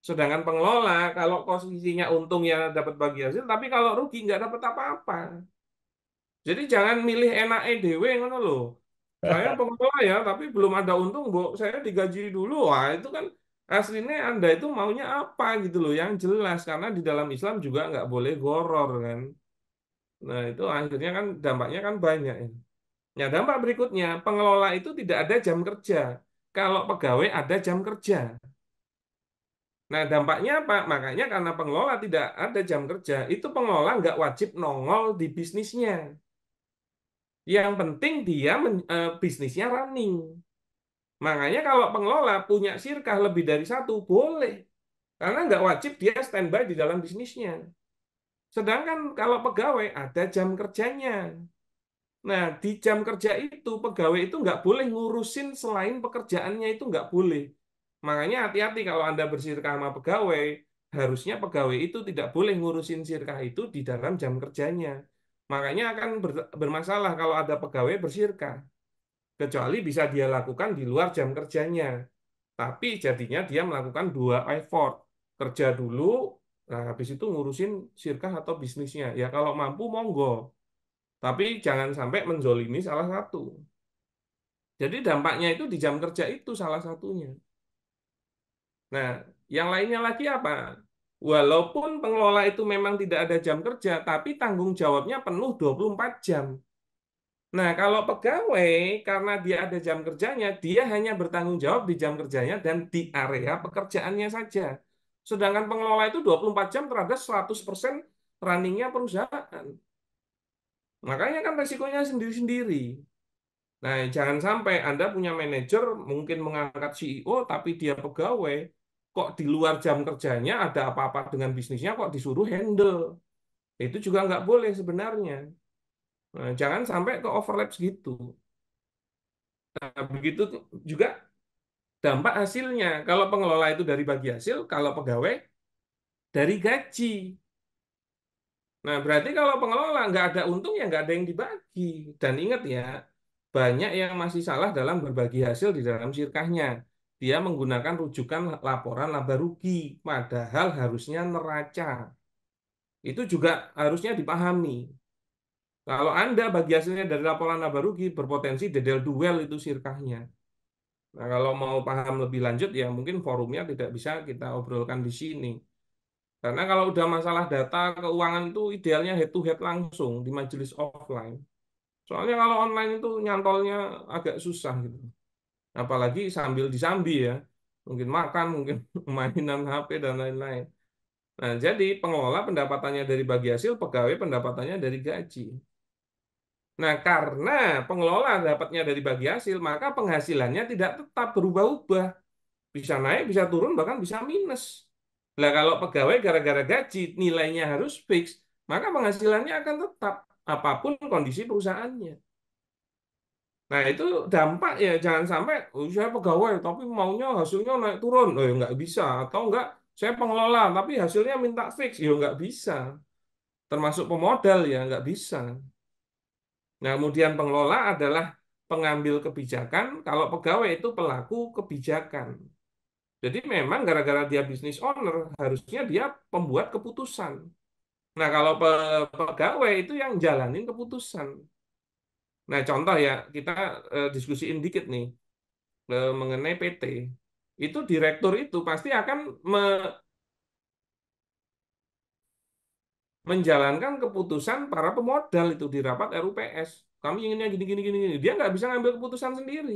Sedangkan pengelola kalau posisinya untung ya dapat bagi hasil, tapi kalau rugi nggak dapat apa-apa. Jadi jangan milih enak EDW ngono loh. Saya pengelola ya, tapi belum ada untung, bu. Saya digaji dulu. Wah, itu kan aslinya Anda itu maunya apa gitu loh, yang jelas. Karena di dalam Islam juga nggak boleh goror kan. Nah, itu akhirnya kan dampaknya kan banyak ini. Nah, dampak berikutnya, pengelola itu tidak ada jam kerja. Kalau pegawai ada jam kerja. Nah, dampaknya apa? Makanya karena pengelola tidak ada jam kerja, itu pengelola nggak wajib nongol di bisnisnya. Yang penting dia men, e, bisnisnya running. Makanya kalau pengelola punya sirkah lebih dari satu, boleh. Karena nggak wajib dia standby di dalam bisnisnya. Sedangkan kalau pegawai ada jam kerjanya. Nah, di jam kerja itu pegawai itu nggak boleh ngurusin selain pekerjaannya itu nggak boleh. Makanya hati-hati kalau Anda bersirkah sama pegawai, harusnya pegawai itu tidak boleh ngurusin sirkah itu di dalam jam kerjanya. Makanya akan bermasalah kalau ada pegawai bersirkah. Kecuali bisa dia lakukan di luar jam kerjanya. Tapi jadinya dia melakukan dua effort. Kerja dulu, nah habis itu ngurusin sirkah atau bisnisnya. Ya kalau mampu monggo tapi jangan sampai menzolimi salah satu. Jadi dampaknya itu di jam kerja itu salah satunya. Nah, yang lainnya lagi apa? Walaupun pengelola itu memang tidak ada jam kerja, tapi tanggung jawabnya penuh 24 jam. Nah, kalau pegawai karena dia ada jam kerjanya, dia hanya bertanggung jawab di jam kerjanya dan di area pekerjaannya saja. Sedangkan pengelola itu 24 jam terhadap 100% running-nya perusahaan. Makanya kan resikonya sendiri-sendiri. Nah, jangan sampai Anda punya manajer mungkin mengangkat CEO tapi dia pegawai, kok di luar jam kerjanya ada apa-apa dengan bisnisnya kok disuruh handle. Itu juga nggak boleh sebenarnya. Nah, jangan sampai ke overlap gitu. Nah, begitu juga dampak hasilnya. Kalau pengelola itu dari bagi hasil, kalau pegawai dari gaji. Nah, berarti kalau pengelola nggak ada untung ya nggak ada yang dibagi. Dan ingat ya, banyak yang masih salah dalam berbagi hasil di dalam sirkahnya Dia menggunakan rujukan laporan laba rugi, padahal harusnya neraca. Itu juga harusnya dipahami. Kalau Anda bagi hasilnya dari laporan laba rugi, berpotensi dedel duel itu sirkahnya Nah, kalau mau paham lebih lanjut ya mungkin forumnya tidak bisa kita obrolkan di sini. Karena kalau udah masalah data keuangan itu idealnya head to head langsung di majelis offline. Soalnya kalau online itu nyantolnya agak susah gitu. Apalagi sambil disambi ya. Mungkin makan, mungkin mainan HP dan lain-lain. Nah, jadi pengelola pendapatannya dari bagi hasil, pegawai pendapatannya dari gaji. Nah, karena pengelola dapatnya dari bagi hasil, maka penghasilannya tidak tetap berubah-ubah. Bisa naik, bisa turun, bahkan bisa minus. Nah kalau pegawai gara-gara gaji nilainya harus fix, maka penghasilannya akan tetap apapun kondisi perusahaannya. Nah itu dampak ya jangan sampai oh, saya pegawai tapi maunya hasilnya naik turun, oh ya nggak bisa atau enggak saya pengelola tapi hasilnya minta fix, ya nggak bisa. Termasuk pemodal ya nggak bisa. Nah kemudian pengelola adalah pengambil kebijakan, kalau pegawai itu pelaku kebijakan. Jadi memang gara-gara dia bisnis owner, harusnya dia pembuat keputusan. Nah, kalau pe pegawai itu yang jalanin keputusan. Nah, contoh ya, kita eh, diskusiin dikit nih eh, mengenai PT. Itu direktur itu pasti akan me menjalankan keputusan para pemodal itu di rapat RUPS. Kami inginnya gini gini gini. Dia nggak bisa ngambil keputusan sendiri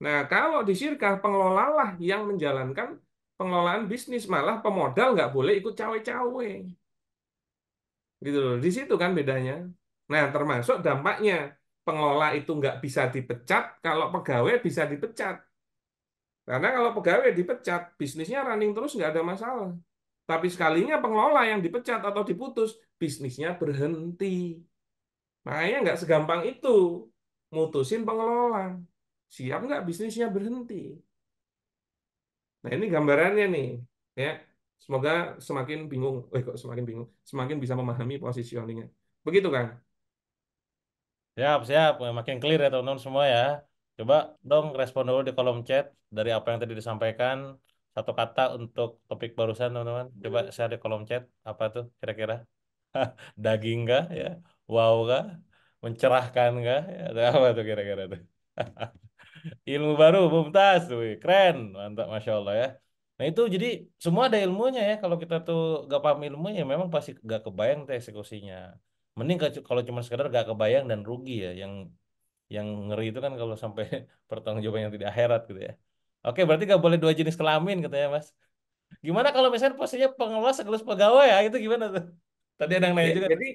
Nah, kalau di pengelola pengelolalah yang menjalankan pengelolaan bisnis malah pemodal nggak boleh ikut cawe-cawe. Gitu loh. Di situ kan bedanya. Nah, termasuk dampaknya pengelola itu nggak bisa dipecat kalau pegawai bisa dipecat. Karena kalau pegawai dipecat, bisnisnya running terus nggak ada masalah. Tapi sekalinya pengelola yang dipecat atau diputus, bisnisnya berhenti. Makanya nggak segampang itu. Mutusin pengelola siap nggak bisnisnya berhenti. Nah ini gambarannya nih, ya. Semoga semakin bingung, eh kok semakin bingung, semakin bisa memahami positioningnya. Begitu kan? Siap, siap. Makin clear ya teman-teman semua ya. Coba dong respon dulu di kolom chat dari apa yang tadi disampaikan. Satu kata untuk topik barusan teman-teman. Coba hmm. saya di kolom chat. Apa tuh kira-kira? Daging kah? Ya? Wow kah? Mencerahkan kah? Ya, apa tuh kira-kira tuh? ilmu baru mumtaz wih keren mantap masya allah ya nah itu jadi semua ada ilmunya ya kalau kita tuh gak paham ilmunya ya memang pasti gak kebayang tuh eksekusinya mending kalau cuma sekedar gak kebayang dan rugi ya yang yang ngeri itu kan kalau sampai pertanggungjawaban yang tidak akhirat gitu ya oke berarti gak boleh dua jenis kelamin katanya mas gimana kalau misalnya posisinya pengelola sekelas pegawai ya itu gimana tuh tadi ada yang nanya ya, juga jadi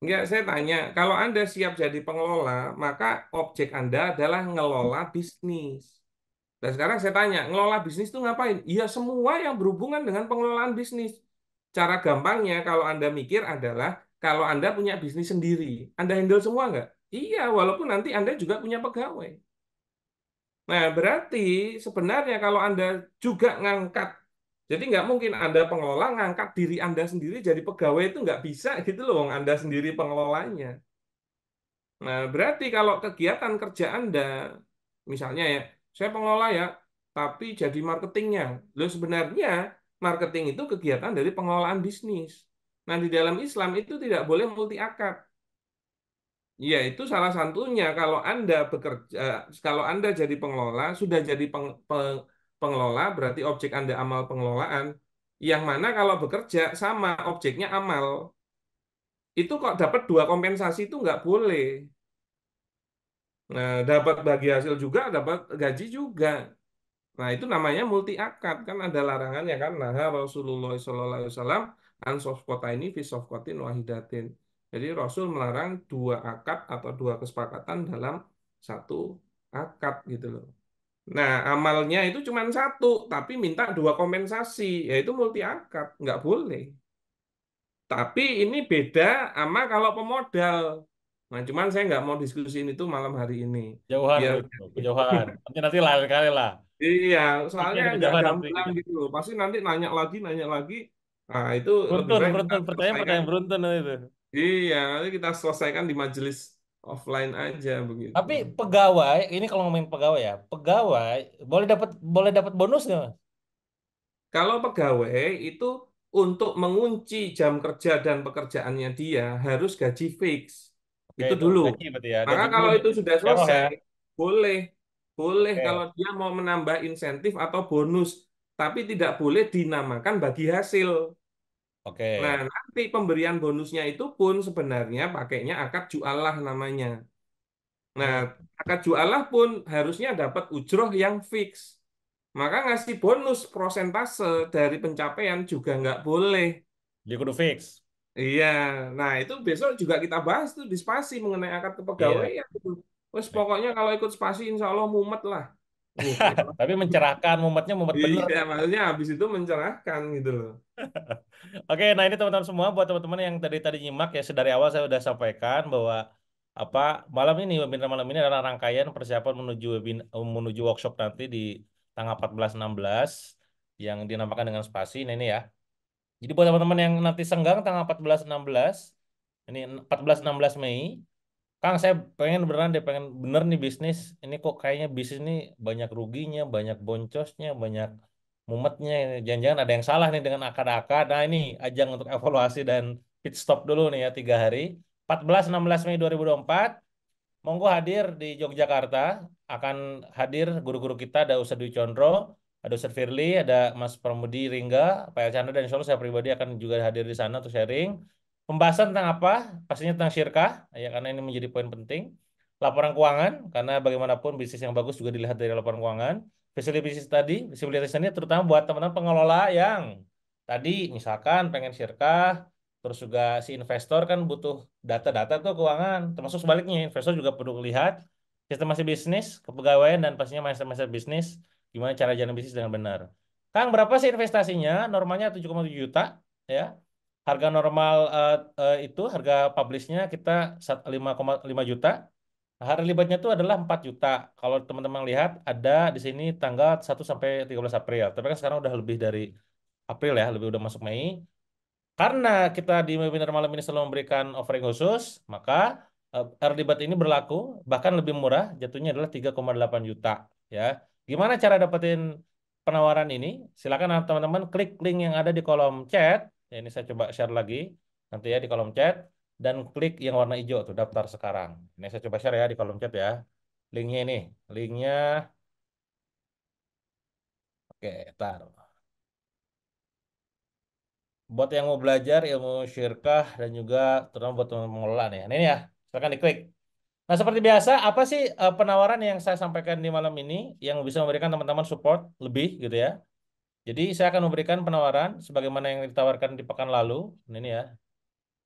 Enggak, saya tanya, kalau Anda siap jadi pengelola, maka objek Anda adalah ngelola bisnis. Dan sekarang saya tanya, ngelola bisnis itu ngapain? Iya, semua yang berhubungan dengan pengelolaan bisnis. Cara gampangnya kalau Anda mikir adalah kalau Anda punya bisnis sendiri, Anda handle semua enggak? Iya, walaupun nanti Anda juga punya pegawai. Nah, berarti sebenarnya kalau Anda juga ngangkat jadi nggak mungkin Anda pengelola ngangkat diri Anda sendiri jadi pegawai itu nggak bisa gitu loh, Anda sendiri pengelolanya. Nah, berarti kalau kegiatan kerja Anda, misalnya ya, saya pengelola ya, tapi jadi marketingnya. Loh sebenarnya marketing itu kegiatan dari pengelolaan bisnis. Nah, di dalam Islam itu tidak boleh multi akad. Ya, itu salah satunya kalau Anda bekerja, eh, kalau Anda jadi pengelola, sudah jadi peng, peng, pengelola berarti objek Anda amal pengelolaan. Yang mana kalau bekerja sama objeknya amal. Itu kok dapat dua kompensasi itu nggak boleh. Nah, dapat bagi hasil juga, dapat gaji juga. Nah, itu namanya multi akad kan ada larangannya kan. Nah, Rasulullah sallallahu alaihi wasallam an kota ini fi kotin wahidatin. Jadi Rasul melarang dua akad atau dua kesepakatan dalam satu akad gitu loh. Nah, amalnya itu cuma satu, tapi minta dua kompensasi, yaitu multi akad. Nggak boleh. Tapi ini beda sama kalau pemodal. Nah, cuman saya nggak mau diskusiin itu malam hari ini. Jauhan, Biar... jauhan. Nanti nanti lain kali lah. Iya, soalnya nggak gampang gitu loh. Pasti nanti nanya lagi, nanya lagi. Nah, itu beruntun, beruntun, pertanyaan pertanyaan beruntun itu. Iya, nanti kita selesaikan di majelis offline aja begitu. Tapi pegawai, ini kalau ngomongin pegawai ya, pegawai boleh dapat boleh dapat bonus nggak? Kalau pegawai itu untuk mengunci jam kerja dan pekerjaannya dia harus gaji fix. Oke, itu, dulu. Gaji, ya. Maka gaji kalau itu sudah selesai, ya. boleh boleh Oke. kalau dia mau menambah insentif atau bonus, tapi tidak boleh dinamakan bagi hasil. Oke. Okay. Nah, nanti pemberian bonusnya itu pun sebenarnya pakainya akad jualah namanya. Nah, hmm. akad jualah pun harusnya dapat ujroh yang fix. Maka ngasih bonus prosentase dari pencapaian juga nggak boleh. Dia kudu fix. Iya, nah itu besok juga kita bahas tuh di spasi mengenai akad kepegawaian. Yeah. Iya. Terus pokoknya kalau ikut spasi insya Allah mumet lah. Iya, tapi mencerahkan, mumetnya mumet benar. Iya, maksudnya habis itu mencerahkan gitu loh. Oke, nah ini teman-teman semua buat teman-teman yang tadi tadi nyimak ya dari awal saya sudah sampaikan bahwa apa malam ini webinar malam ini adalah rangkaian persiapan menuju webinar menuju workshop nanti di tanggal 14 16 yang dinamakan dengan spasi nah ini ya. Jadi buat teman-teman yang nanti senggang tanggal 14 16 ini 14 16 Mei Kang saya pengen beneran deh pengen bener nih bisnis ini kok kayaknya bisnis ini banyak ruginya banyak boncosnya banyak mumetnya jangan-jangan ada yang salah nih dengan akar-akar. nah ini ajang untuk evaluasi dan pit stop dulu nih ya tiga hari 14 16 Mei 2024 monggo hadir di Yogyakarta akan hadir guru-guru kita ada Ustadz Dwi Chondro, ada Ustadz Firly ada Mas Pramudi Ringga Pak Elcanda, dan insya saya pribadi akan juga hadir di sana untuk sharing Pembahasan tentang apa? Pastinya tentang syirkah, ya karena ini menjadi poin penting. Laporan keuangan, karena bagaimanapun bisnis yang bagus juga dilihat dari laporan keuangan. Visibility bisnis tadi, visibility ini terutama buat teman-teman pengelola yang tadi misalkan pengen syirkah, terus juga si investor kan butuh data-data tuh keuangan, termasuk sebaliknya investor juga perlu lihat sistemasi bisnis, kepegawaian dan pastinya mindset-mindset bisnis, gimana cara jalan bisnis dengan benar. Kang, berapa sih investasinya? Normalnya 7,7 juta, ya harga normal uh, uh, itu harga publishnya kita 5,5 juta. Hari libatnya itu adalah 4 juta. Kalau teman-teman lihat ada di sini tanggal 1 sampai 13 April. Tapi kan sekarang udah lebih dari April ya, lebih udah masuk Mei. Karena kita di webinar malam ini selalu memberikan offering khusus, maka eh, early bird ini berlaku bahkan lebih murah, jatuhnya adalah 3,8 juta ya. Gimana cara dapetin penawaran ini? Silakan teman-teman klik link yang ada di kolom chat Ya, ini saya coba share lagi nanti ya di kolom chat dan klik yang warna hijau tuh daftar sekarang. Ini saya coba share ya di kolom chat ya. Linknya ini, linknya. Oke, tar. Buat yang mau belajar ilmu syirkah dan juga terutama buat mengelola ya. nih. Ini ya, silakan diklik. Nah, seperti biasa, apa sih eh, penawaran yang saya sampaikan di malam ini yang bisa memberikan teman-teman support lebih gitu ya? Jadi saya akan memberikan penawaran sebagaimana yang ditawarkan di pekan lalu. Ini ya.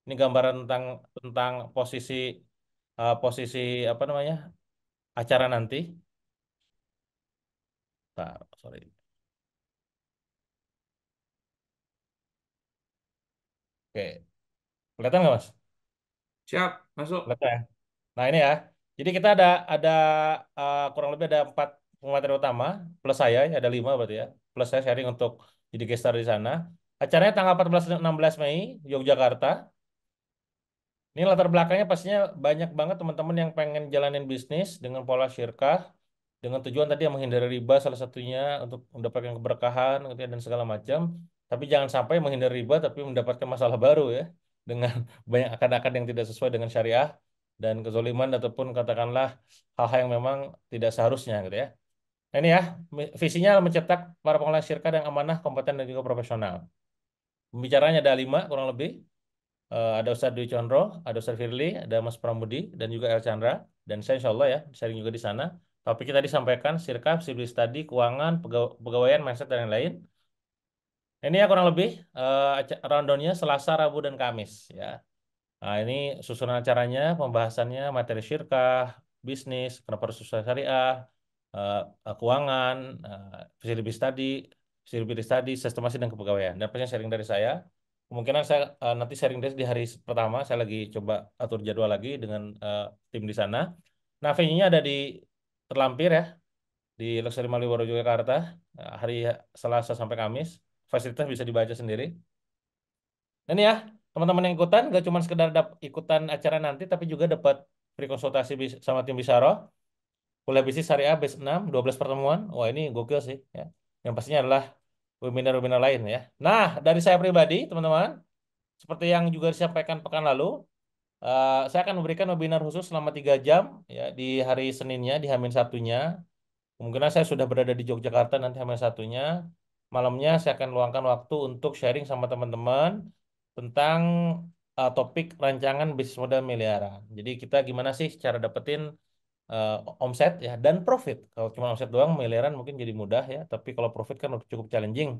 Ini gambaran tentang tentang posisi uh, posisi apa namanya? acara nanti. Bentar, sorry. Oke. Kelihatan nggak, Mas? Siap, masuk. Kelihatan. Ya? Nah, ini ya. Jadi kita ada ada uh, kurang lebih ada empat pemateri utama plus saya ya ada lima berarti ya plus saya sharing untuk jadi gestar di sana. Acaranya tanggal 14-16 Mei, Yogyakarta. Ini latar belakangnya pastinya banyak banget teman-teman yang pengen jalanin bisnis dengan pola syirkah, dengan tujuan tadi yang menghindari riba salah satunya untuk mendapatkan keberkahan gitu ya, dan segala macam. Tapi jangan sampai menghindari riba tapi mendapatkan masalah baru ya dengan banyak akad-akad yang tidak sesuai dengan syariah dan kezoliman ataupun katakanlah hal-hal yang memang tidak seharusnya gitu ya. Nah, ini ya, visinya mencetak para pengelola syirkat yang amanah, kompeten, dan juga profesional. Pembicaranya ada lima kurang lebih. Uh, ada Ustadz Dwi Chondro, ada Ustadz Firly, ada Mas Pramudi, dan juga El Chandra. Dan saya insya Allah ya, sharing juga di sana. Tapi kita disampaikan, sirkap, civil study, keuangan, pegawaian, mindset, dan lain-lain. Ini ya kurang lebih uh, eh, roundownnya Selasa, Rabu, dan Kamis. ya. Nah, ini susunan acaranya, pembahasannya, materi syirkah, bisnis, kenapa harus susah syariah, uh, keuangan, uh, eh, feasibility study, feasibility study, sistemasi dan kepegawaian. Dan pesan sharing dari saya. Kemungkinan saya uh, nanti sharing dari di hari pertama saya lagi coba atur jadwal lagi dengan uh, tim di sana. Nah, venue-nya ada di terlampir ya di Luxury Malioboro Yogyakarta hari Selasa sampai Kamis. Fasilitas bisa dibaca sendiri. Ini ya, teman-teman yang ikutan gak cuma sekedar dap ikutan acara nanti tapi juga dapat free konsultasi sama tim Bisaro Kuliah bisnis syariah base 6, 12 pertemuan. Wah ini gokil sih. Ya. Yang pastinya adalah webinar-webinar lain ya. Nah, dari saya pribadi, teman-teman, seperti yang juga disampaikan pekan lalu, uh, saya akan memberikan webinar khusus selama 3 jam ya di hari Seninnya, di Hamin satunya. Kemungkinan saya sudah berada di Yogyakarta nanti Hamin satunya. Malamnya saya akan luangkan waktu untuk sharing sama teman-teman tentang uh, topik rancangan bisnis modal miliaran. Jadi kita gimana sih cara dapetin uh, omset ya dan profit. Kalau cuma omset doang miliaran mungkin jadi mudah ya, tapi kalau profit kan cukup challenging.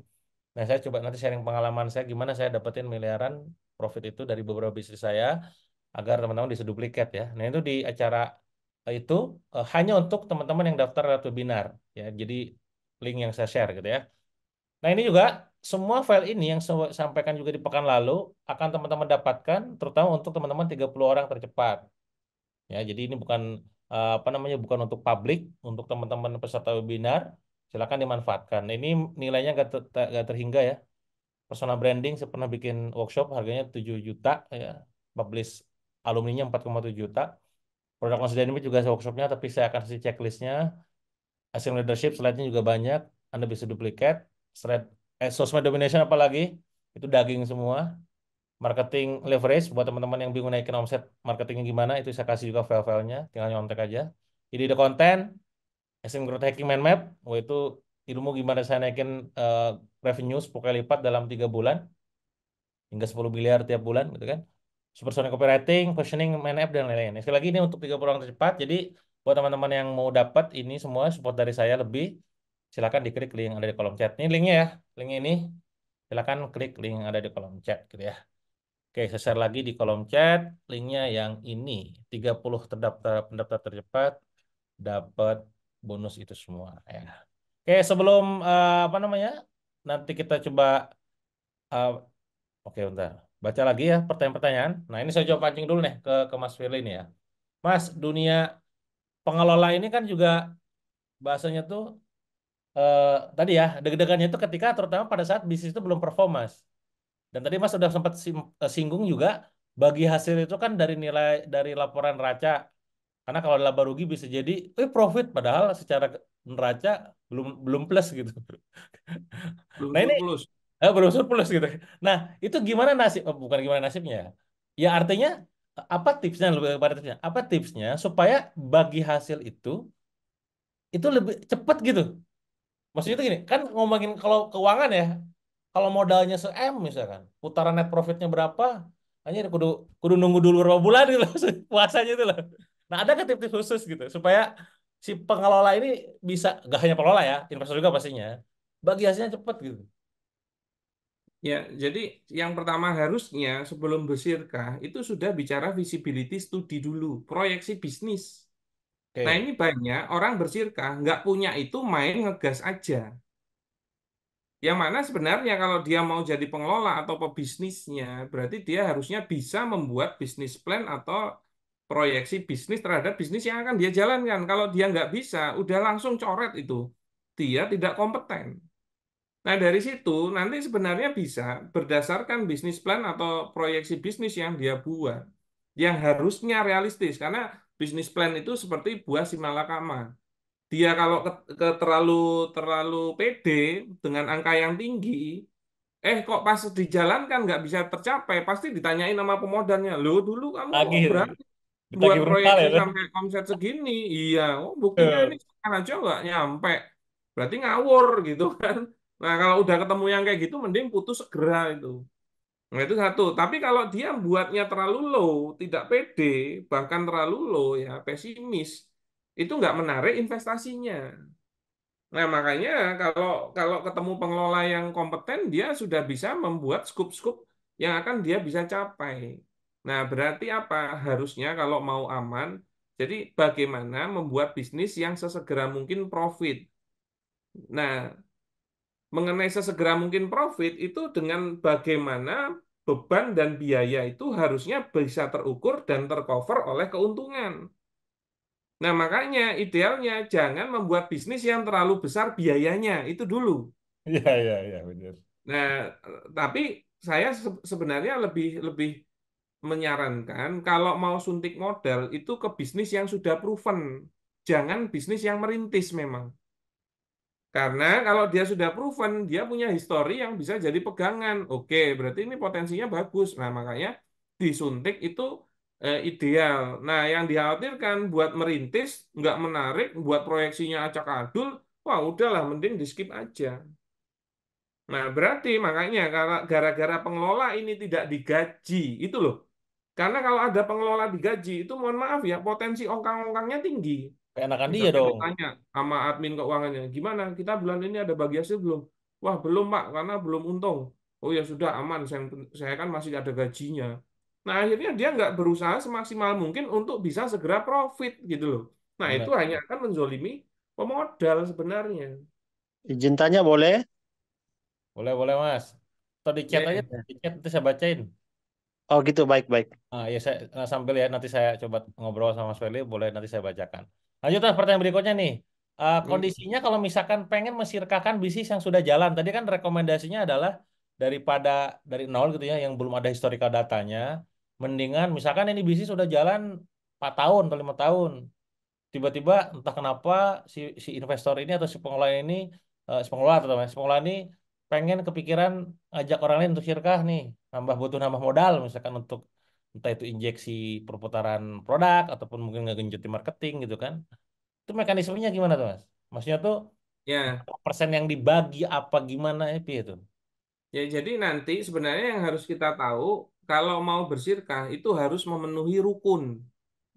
Nah, saya coba nanti sharing pengalaman saya gimana saya dapetin miliaran profit itu dari beberapa bisnis saya agar teman-teman bisa duplikat ya. Nah, itu di acara eh, itu uh, hanya untuk teman-teman yang daftar lewat webinar ya. Jadi link yang saya share gitu ya. Nah, ini juga semua file ini yang saya sampaikan juga di pekan lalu akan teman-teman dapatkan terutama untuk teman-teman 30 orang tercepat. Ya, jadi ini bukan Eh, apa namanya bukan untuk publik, untuk teman-teman peserta webinar, silakan dimanfaatkan. Ini nilainya nggak ter, gak terhingga ya. Personal branding saya pernah bikin workshop harganya 7 juta ya. Publish alumninya 4,7 juta. Produk launch ini juga workshopnya tapi saya akan kasih checklistnya. Asim leadership slide-nya juga banyak. Anda bisa duplikat. Slide eh, sosmed domination apalagi itu daging semua marketing leverage buat teman-teman yang bingung naikin omset marketingnya gimana itu saya kasih juga file-filenya tinggal nyontek aja jadi ada konten SM growth hacking mind map wah itu ilmu gimana saya naikin uh, revenues pokoknya lipat dalam tiga bulan hingga 10 miliar tiap bulan gitu kan supersonic copywriting positioning mind app dan lain-lain sekali lagi ini untuk tiga orang tercepat jadi buat teman-teman yang mau dapat ini semua support dari saya lebih silahkan diklik link yang ada di kolom chat ini linknya ya link ini silahkan klik link yang ada di kolom chat gitu ya Oke, saya share lagi di kolom chat linknya yang ini. 30 terdaftar pendaftar tercepat dapat bonus itu semua ya. Oke, sebelum uh, apa namanya? Nanti kita coba uh, oke bentar. Baca lagi ya pertanyaan-pertanyaan. Nah, ini saya coba pancing dulu nih ke ke Mas Firly ini ya. Mas, dunia pengelola ini kan juga bahasanya tuh eh, tadi ya deg-degannya itu ketika terutama pada saat bisnis itu belum performas. Dan tadi Mas sudah sempat eh, singgung juga bagi hasil itu kan dari nilai dari laporan neraca. Karena kalau laba rugi bisa jadi eh profit padahal secara neraca belum belum plus gitu. Belum nah ini surplus. Eh, belum surplus gitu. Nah, itu gimana nasib oh, bukan gimana nasibnya. Ya artinya apa tipsnya lebih kepada tipsnya? Apa tipsnya supaya bagi hasil itu itu lebih cepat gitu. Maksudnya itu gini, kan ngomongin kalau keuangan ya, kalau modalnya se M misalkan, putaran net profitnya berapa? Hanya kudu kudu nunggu dulu berapa bulan gitu puasanya itu loh. Nah, ada tips-tips khusus gitu supaya si pengelola ini bisa gak hanya pengelola ya, investor juga pastinya, bagi hasilnya cepat gitu. Ya, jadi yang pertama harusnya sebelum bersirkah itu sudah bicara visibility studi dulu, proyeksi bisnis. Okay. Nah ini banyak orang bersirkah nggak punya itu main ngegas aja. Yang mana sebenarnya kalau dia mau jadi pengelola atau pebisnisnya, berarti dia harusnya bisa membuat bisnis plan atau proyeksi bisnis terhadap bisnis yang akan dia jalankan. Kalau dia nggak bisa, udah langsung coret itu. Dia tidak kompeten. Nah, dari situ nanti sebenarnya bisa berdasarkan bisnis plan atau proyeksi bisnis yang dia buat. Yang harusnya realistis. Karena bisnis plan itu seperti buah simalakama dia kalau ke, ke terlalu terlalu pede dengan angka yang tinggi, eh kok pas dijalankan nggak bisa tercapai, pasti ditanyain nama pemodalnya. lo dulu kamu Lagi, buat proyek ya, sampai omset segini, iya, oh buktinya uh. ini sekarang aja nggak nyampe, berarti ngawur gitu kan. Nah kalau udah ketemu yang kayak gitu, mending putus segera itu. Nah, itu satu. Tapi kalau dia buatnya terlalu low, tidak pede, bahkan terlalu low ya, pesimis itu nggak menarik investasinya. Nah makanya kalau kalau ketemu pengelola yang kompeten dia sudah bisa membuat skup-skup yang akan dia bisa capai. Nah berarti apa? Harusnya kalau mau aman, jadi bagaimana membuat bisnis yang sesegera mungkin profit. Nah mengenai sesegera mungkin profit itu dengan bagaimana beban dan biaya itu harusnya bisa terukur dan tercover oleh keuntungan. Nah, makanya idealnya jangan membuat bisnis yang terlalu besar biayanya, itu dulu. Iya, iya, iya, benar. Nah, tapi saya sebenarnya lebih lebih menyarankan kalau mau suntik modal itu ke bisnis yang sudah proven. Jangan bisnis yang merintis memang. Karena kalau dia sudah proven, dia punya histori yang bisa jadi pegangan. Oke, berarti ini potensinya bagus. Nah, makanya disuntik itu eh, ideal. Nah, yang dikhawatirkan buat merintis nggak menarik, buat proyeksinya acak-adul, wah udahlah mending di skip aja. Nah, berarti makanya gara-gara pengelola ini tidak digaji, itu loh. Karena kalau ada pengelola digaji, itu mohon maaf ya, potensi ongkang-ongkangnya tinggi. Enakan dia dong. Tanya sama admin keuangannya, gimana kita bulan ini ada bagi hasil belum? Wah belum pak, karena belum untung. Oh ya sudah aman, saya, saya kan masih ada gajinya. Nah, akhirnya dia nggak berusaha semaksimal mungkin untuk bisa segera profit gitu loh. Nah, Benar. itu hanya akan menzolimi pemodal sebenarnya. Izin tanya boleh? Boleh, boleh Mas. Atau di chat ya. aja, iya. di chat nanti saya bacain. Oh gitu, baik-baik. Ah ya saya, nah, sambil ya nanti saya coba ngobrol sama Mas Feli, boleh nanti saya bacakan. Lanjut pertanyaan berikutnya nih. Uh, kondisinya kalau misalkan pengen mesirkakan bisnis yang sudah jalan, tadi kan rekomendasinya adalah daripada dari nol gitu ya, yang belum ada historical datanya, mendingan misalkan ini bisnis sudah jalan 4 tahun atau lima tahun tiba-tiba entah kenapa si si investor ini atau si pengelola ini uh, si pengelola atau si pengelola ini pengen kepikiran ajak orang lain untuk syirkah nih nambah butuh nambah modal misalkan untuk entah itu injeksi perputaran produk ataupun mungkin di marketing gitu kan itu mekanismenya gimana tuh mas maksudnya tuh ya persen yang dibagi apa gimana ya itu ya jadi nanti sebenarnya yang harus kita tahu kalau mau bersirkah itu harus memenuhi rukun.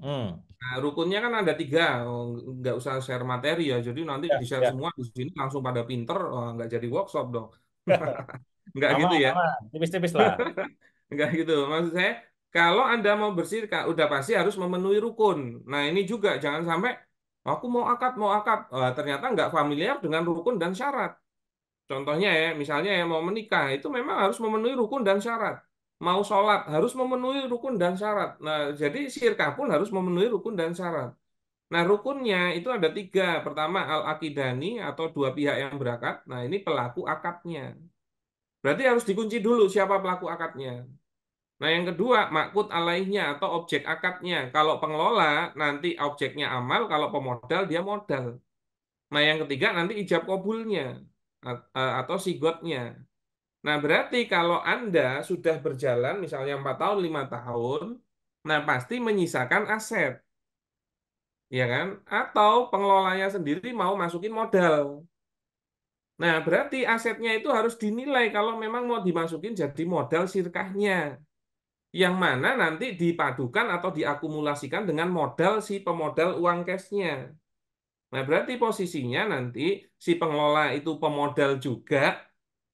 Hmm. Nah, rukunnya kan ada tiga, oh, nggak usah share materi ya. Jadi nanti ya, di share ya. semua di sini langsung pada pinter, oh, nggak jadi workshop dong. Ya. nggak aman, gitu ya. Tipis-tipis lah. nggak gitu. Maksud saya, kalau Anda mau bersirkah udah pasti harus memenuhi rukun. Nah ini juga jangan sampai aku mau akad, mau akad. Oh, ternyata nggak familiar dengan rukun dan syarat. Contohnya ya, misalnya ya mau menikah, itu memang harus memenuhi rukun dan syarat mau sholat harus memenuhi rukun dan syarat. Nah, jadi syirkah pun harus memenuhi rukun dan syarat. Nah, rukunnya itu ada tiga. Pertama, al-akidani atau dua pihak yang berakat. Nah, ini pelaku akadnya. Berarti harus dikunci dulu siapa pelaku akadnya. Nah, yang kedua, makut alaihnya atau objek akadnya. Kalau pengelola, nanti objeknya amal. Kalau pemodal, dia modal. Nah, yang ketiga nanti ijab kobulnya eh, atau sigotnya. Nah, berarti kalau Anda sudah berjalan misalnya 4 tahun, 5 tahun, nah pasti menyisakan aset. Ya kan? Atau pengelolanya sendiri mau masukin modal. Nah, berarti asetnya itu harus dinilai kalau memang mau dimasukin jadi modal sirkahnya. Yang mana nanti dipadukan atau diakumulasikan dengan modal si pemodal uang cashnya. Nah, berarti posisinya nanti si pengelola itu pemodal juga,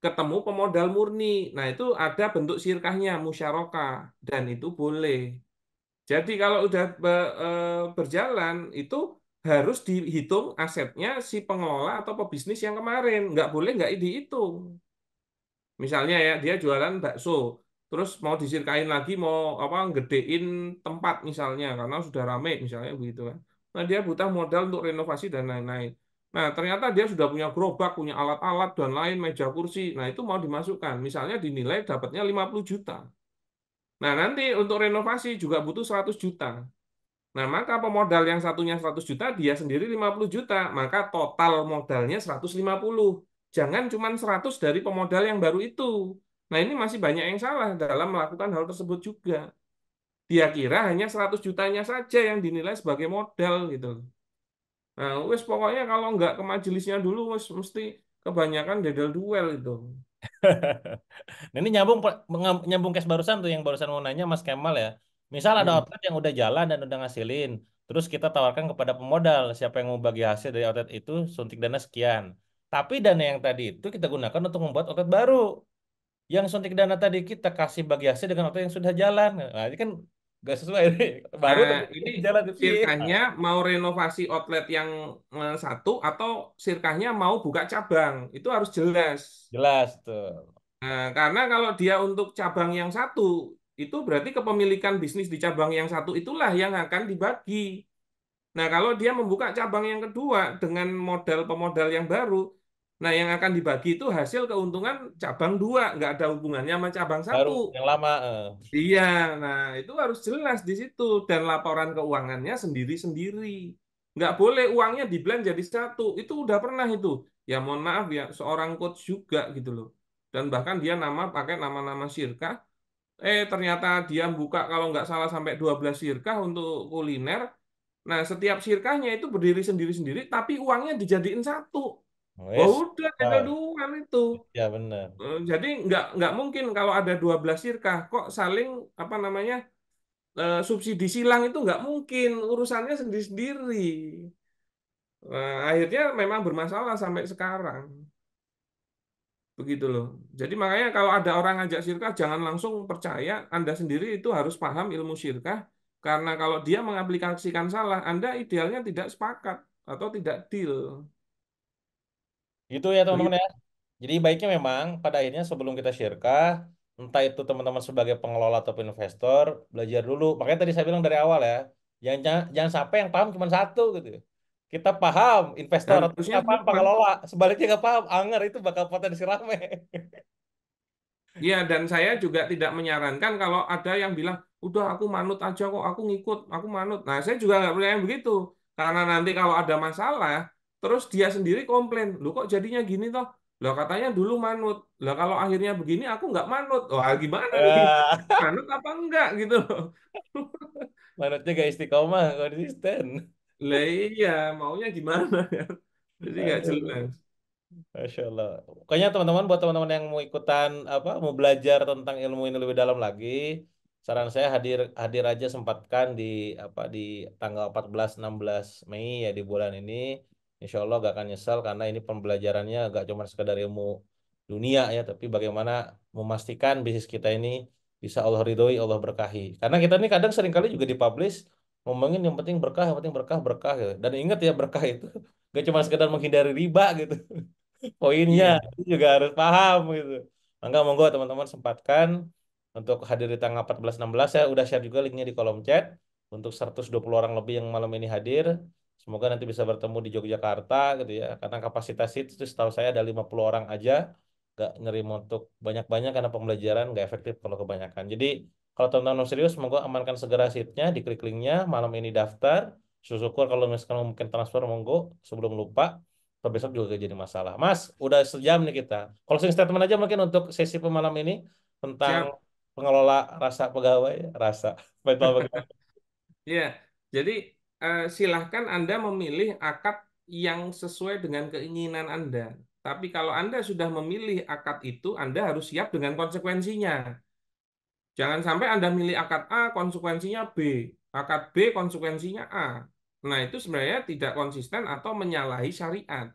ketemu pemodal murni. Nah, itu ada bentuk sirkahnya, musyaroka. dan itu boleh. Jadi kalau udah e, berjalan, itu harus dihitung asetnya si pengelola atau pebisnis yang kemarin. Nggak boleh nggak dihitung. Misalnya ya, dia jualan bakso. Terus mau disirkain lagi, mau apa gedein tempat misalnya, karena sudah rame misalnya begitu kan. Nah, dia butuh modal untuk renovasi dan lain-lain. Nah, ternyata dia sudah punya gerobak, punya alat-alat dan lain, meja kursi. Nah, itu mau dimasukkan. Misalnya dinilai dapatnya 50 juta. Nah, nanti untuk renovasi juga butuh 100 juta. Nah, maka pemodal yang satunya 100 juta, dia sendiri 50 juta. Maka total modalnya 150. Jangan cuma 100 dari pemodal yang baru itu. Nah, ini masih banyak yang salah dalam melakukan hal tersebut juga. Dia kira hanya 100 jutanya saja yang dinilai sebagai modal gitu Nah, wes pokoknya kalau nggak ke majelisnya dulu, wes mesti kebanyakan dedel duel itu. nah, ini nyambung nyambung case barusan tuh yang barusan mau nanya Mas Kemal ya. Misal ada hmm. outlet yang udah jalan dan udah ngasilin, terus kita tawarkan kepada pemodal siapa yang mau bagi hasil dari outlet itu suntik dana sekian. Tapi dana yang tadi itu kita gunakan untuk membuat outlet baru. Yang suntik dana tadi kita kasih bagi hasil dengan outlet yang sudah jalan. Nah, ini kan Gak sesuai ini Baru nah, ini jalan sirkahnya mau renovasi outlet yang eh, satu atau sirkahnya mau buka cabang. Itu harus jelas. Jelas tuh. Nah, karena kalau dia untuk cabang yang satu, itu berarti kepemilikan bisnis di cabang yang satu itulah yang akan dibagi. Nah, kalau dia membuka cabang yang kedua dengan modal pemodal yang baru, Nah, yang akan dibagi itu hasil keuntungan cabang dua, nggak ada hubungannya sama cabang satu. Yang lama. Uh. Iya, nah itu harus jelas di situ dan laporan keuangannya sendiri-sendiri. Nggak boleh uangnya diblend jadi satu. Itu udah pernah itu. Ya mohon maaf ya, seorang coach juga gitu loh. Dan bahkan dia nama pakai nama-nama sirka Eh ternyata dia buka kalau nggak salah sampai 12 sirkah untuk kuliner. Nah, setiap sirkahnya itu berdiri sendiri-sendiri, tapi uangnya dijadiin satu Oh, oh udah ada oh. dua itu. Ya benar. Eh, jadi nggak nggak mungkin kalau ada dua belas sirkah kok saling apa namanya eh, subsidi silang itu nggak mungkin urusannya sendiri-sendiri. Nah, akhirnya memang bermasalah sampai sekarang. Begitu loh. Jadi makanya kalau ada orang ngajak sirkah jangan langsung percaya Anda sendiri itu harus paham ilmu sirkah karena kalau dia mengaplikasikan salah, Anda idealnya tidak sepakat atau tidak deal. Gitu ya teman-teman ya. Jadi baiknya memang pada akhirnya sebelum kita syirkah, entah itu teman-teman sebagai pengelola atau investor, belajar dulu. Makanya tadi saya bilang dari awal ya, jangan, jangan, jangan sampai yang paham cuma satu gitu. Kita paham investor atau kita paham pengelola, sebaliknya nggak paham, anger itu bakal potensi rame. Iya, dan saya juga tidak menyarankan kalau ada yang bilang, udah aku manut aja kok, aku ngikut, aku manut. Nah, saya juga nggak percaya begitu. Karena nanti kalau ada masalah, Terus dia sendiri komplain, lu kok jadinya gini toh? Loh katanya dulu manut. Loh kalau akhirnya begini aku nggak manut. Wah gimana nih? Ah. Manut apa enggak gitu Manutnya gak istiqomah, konsisten. Lah iya, maunya gimana ya? Jadi nggak jelas. Masya Allah. Pokoknya teman-teman, buat teman-teman yang mau ikutan apa, mau belajar tentang ilmu ini lebih dalam lagi, saran saya hadir hadir aja sempatkan di apa di tanggal 14 16 Mei ya di bulan ini insya Allah gak akan nyesal karena ini pembelajarannya gak cuma sekedar ilmu dunia ya, tapi bagaimana memastikan bisnis kita ini bisa Allah ridhoi, Allah berkahi. Karena kita ini kadang seringkali juga dipublish ngomongin yang penting berkah, yang penting berkah, berkah gitu. Dan ingat ya berkah itu gak cuma sekedar menghindari riba gitu. Poinnya yeah. juga harus paham gitu. Maka monggo teman-teman sempatkan untuk hadir di tanggal 14 16 ya udah share juga linknya di kolom chat untuk 120 orang lebih yang malam ini hadir. Semoga nanti bisa bertemu di Yogyakarta gitu ya. Karena kapasitas itu setahu saya ada 50 orang aja. Gak ngeri untuk banyak-banyak karena pembelajaran gak efektif kalau kebanyakan. Jadi kalau teman-teman serius, semoga amankan segera seatnya, diklik linknya, malam ini daftar. Syukur kalau misalkan mungkin transfer, monggo sebelum lupa. Atau besok juga jadi masalah. Mas, udah sejam nih kita. Closing statement aja mungkin untuk sesi pemalam ini tentang Siap. pengelola rasa pegawai, rasa. Iya, yeah. jadi Eh, silahkan Anda memilih akad yang sesuai dengan keinginan Anda. Tapi kalau Anda sudah memilih akad itu, Anda harus siap dengan konsekuensinya. Jangan sampai Anda milih akad A, konsekuensinya B. Akad B, konsekuensinya A. Nah, itu sebenarnya tidak konsisten atau menyalahi syariat.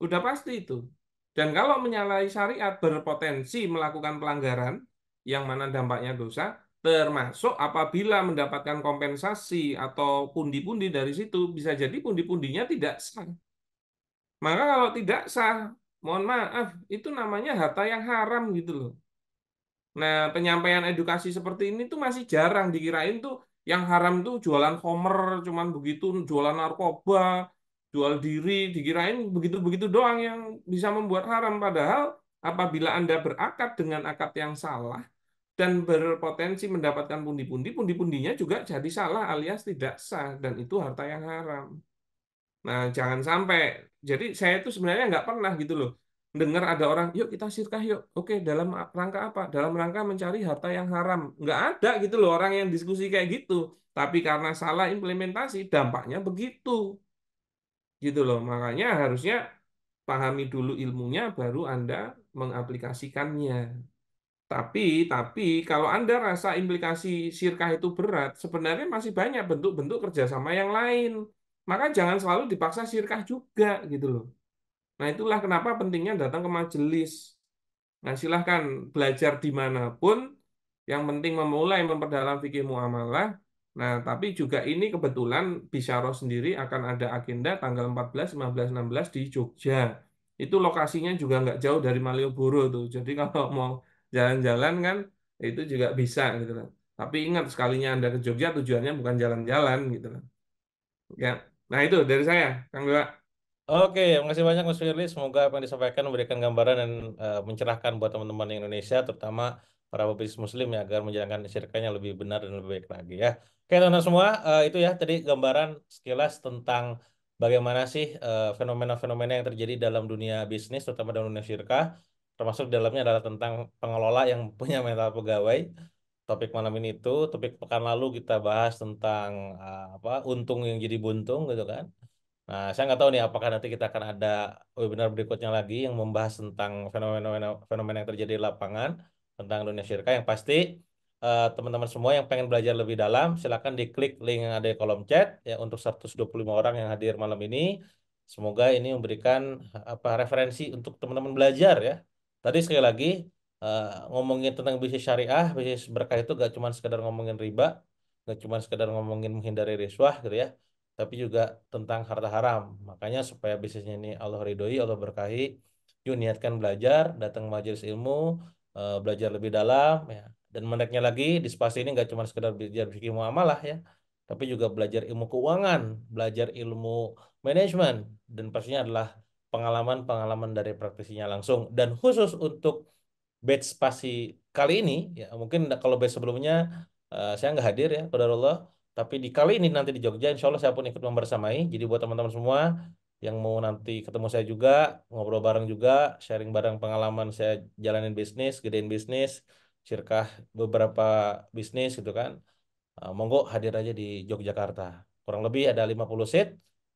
Udah pasti itu. Dan kalau menyalahi syariat berpotensi melakukan pelanggaran, yang mana dampaknya dosa, termasuk apabila mendapatkan kompensasi atau pundi-pundi dari situ bisa jadi pundi-pundinya tidak sah. Maka kalau tidak sah, mohon maaf, itu namanya harta yang haram gitu loh. Nah, penyampaian edukasi seperti ini tuh masih jarang dikirain tuh yang haram tuh jualan homer cuman begitu, jualan narkoba, jual diri, dikirain begitu-begitu doang yang bisa membuat haram padahal apabila Anda berakat dengan akad yang salah, dan berpotensi mendapatkan pundi-pundi, pundi-pundinya juga jadi salah alias tidak sah dan itu harta yang haram. Nah, jangan sampai. Jadi saya itu sebenarnya nggak pernah gitu loh. Dengar ada orang, yuk kita sirkah yuk. Oke, dalam rangka apa? Dalam rangka mencari harta yang haram. Nggak ada gitu loh orang yang diskusi kayak gitu. Tapi karena salah implementasi, dampaknya begitu. Gitu loh. Makanya harusnya pahami dulu ilmunya, baru Anda mengaplikasikannya. Tapi, tapi kalau Anda rasa implikasi sirkah itu berat, sebenarnya masih banyak bentuk-bentuk kerjasama yang lain. Maka jangan selalu dipaksa sirkah juga gitu loh. Nah itulah kenapa pentingnya datang ke majelis. Nah silahkan belajar dimanapun, yang penting memulai memperdalam fikih muamalah. Nah tapi juga ini kebetulan Bisharoh sendiri akan ada agenda tanggal 14, 15, 16 di Jogja. Itu lokasinya juga nggak jauh dari Malioboro tuh. Jadi kalau mau jalan-jalan kan itu juga bisa gitu kan. Tapi ingat sekalinya Anda ke Jogja tujuannya bukan jalan-jalan gitu kan. Ya. Nah, itu dari saya, Kang Dewa. Oke, makasih banyak Mas Firly. Semoga apa yang disampaikan memberikan gambaran dan uh, mencerahkan buat teman-teman di Indonesia, terutama para pebisnis muslim ya agar menjalankan syirikannya lebih benar dan lebih baik lagi ya. Oke teman-teman semua uh, itu ya tadi gambaran sekilas tentang bagaimana sih eh, fenomena-fenomena uh, yang terjadi dalam dunia bisnis terutama dalam dunia syirkah termasuk dalamnya adalah tentang pengelola yang punya mental pegawai. Topik malam ini itu, topik pekan lalu kita bahas tentang uh, apa untung yang jadi buntung gitu kan. Nah, saya nggak tahu nih apakah nanti kita akan ada webinar berikutnya lagi yang membahas tentang fenomena-fenomena fenomena yang terjadi di lapangan tentang dunia syirka yang pasti eh, teman-teman uh, semua yang pengen belajar lebih dalam silahkan diklik link yang ada di kolom chat ya untuk 125 orang yang hadir malam ini semoga ini memberikan apa referensi untuk teman-teman belajar ya Tadi sekali lagi uh, ngomongin tentang bisnis syariah, bisnis berkah itu gak cuma sekedar ngomongin riba, gak cuma sekedar ngomongin menghindari riswah gitu ya, tapi juga tentang harta haram. Makanya supaya bisnisnya ini Allah ridhoi, Allah berkahi, yuk niatkan belajar, datang majelis ilmu, uh, belajar lebih dalam ya. Dan menariknya lagi di spasi ini gak cuma sekedar belajar fikih muamalah ya, tapi juga belajar ilmu keuangan, belajar ilmu manajemen, dan pastinya adalah pengalaman-pengalaman dari praktisinya langsung dan khusus untuk batch spasi kali ini ya mungkin kalau batch sebelumnya uh, saya nggak hadir ya Allah tapi di kali ini nanti di Jogja insya Allah saya pun ikut membersamai jadi buat teman-teman semua yang mau nanti ketemu saya juga ngobrol bareng juga sharing bareng pengalaman saya jalanin bisnis gedein bisnis sirkah beberapa bisnis gitu kan uh, monggo hadir aja di Yogyakarta kurang lebih ada 50 seat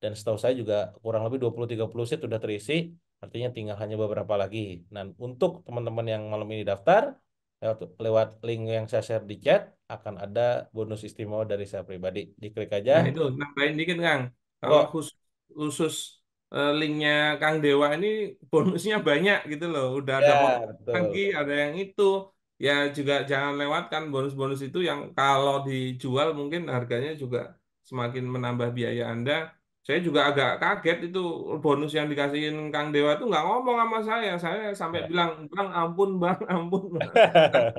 dan setahu saya juga kurang lebih 20-30 seat sudah terisi artinya tinggal hanya beberapa lagi. Nah, untuk teman-teman yang malam ini daftar lewat, lewat link yang saya share di chat akan ada bonus istimewa dari saya pribadi. Diklik aja. Nah, itu nambahin dikit, Kang. Kalau oh. khusus, khusus e, linknya Kang Dewa ini bonusnya banyak gitu loh. Udah ya, ada lagi, ada yang itu. Ya juga jangan lewatkan bonus-bonus itu yang kalau dijual mungkin harganya juga semakin menambah biaya Anda saya juga agak kaget itu bonus yang dikasihin Kang Dewa tuh nggak ngomong sama saya. Saya sampai ya. bilang, Bang ampun Bang, ampun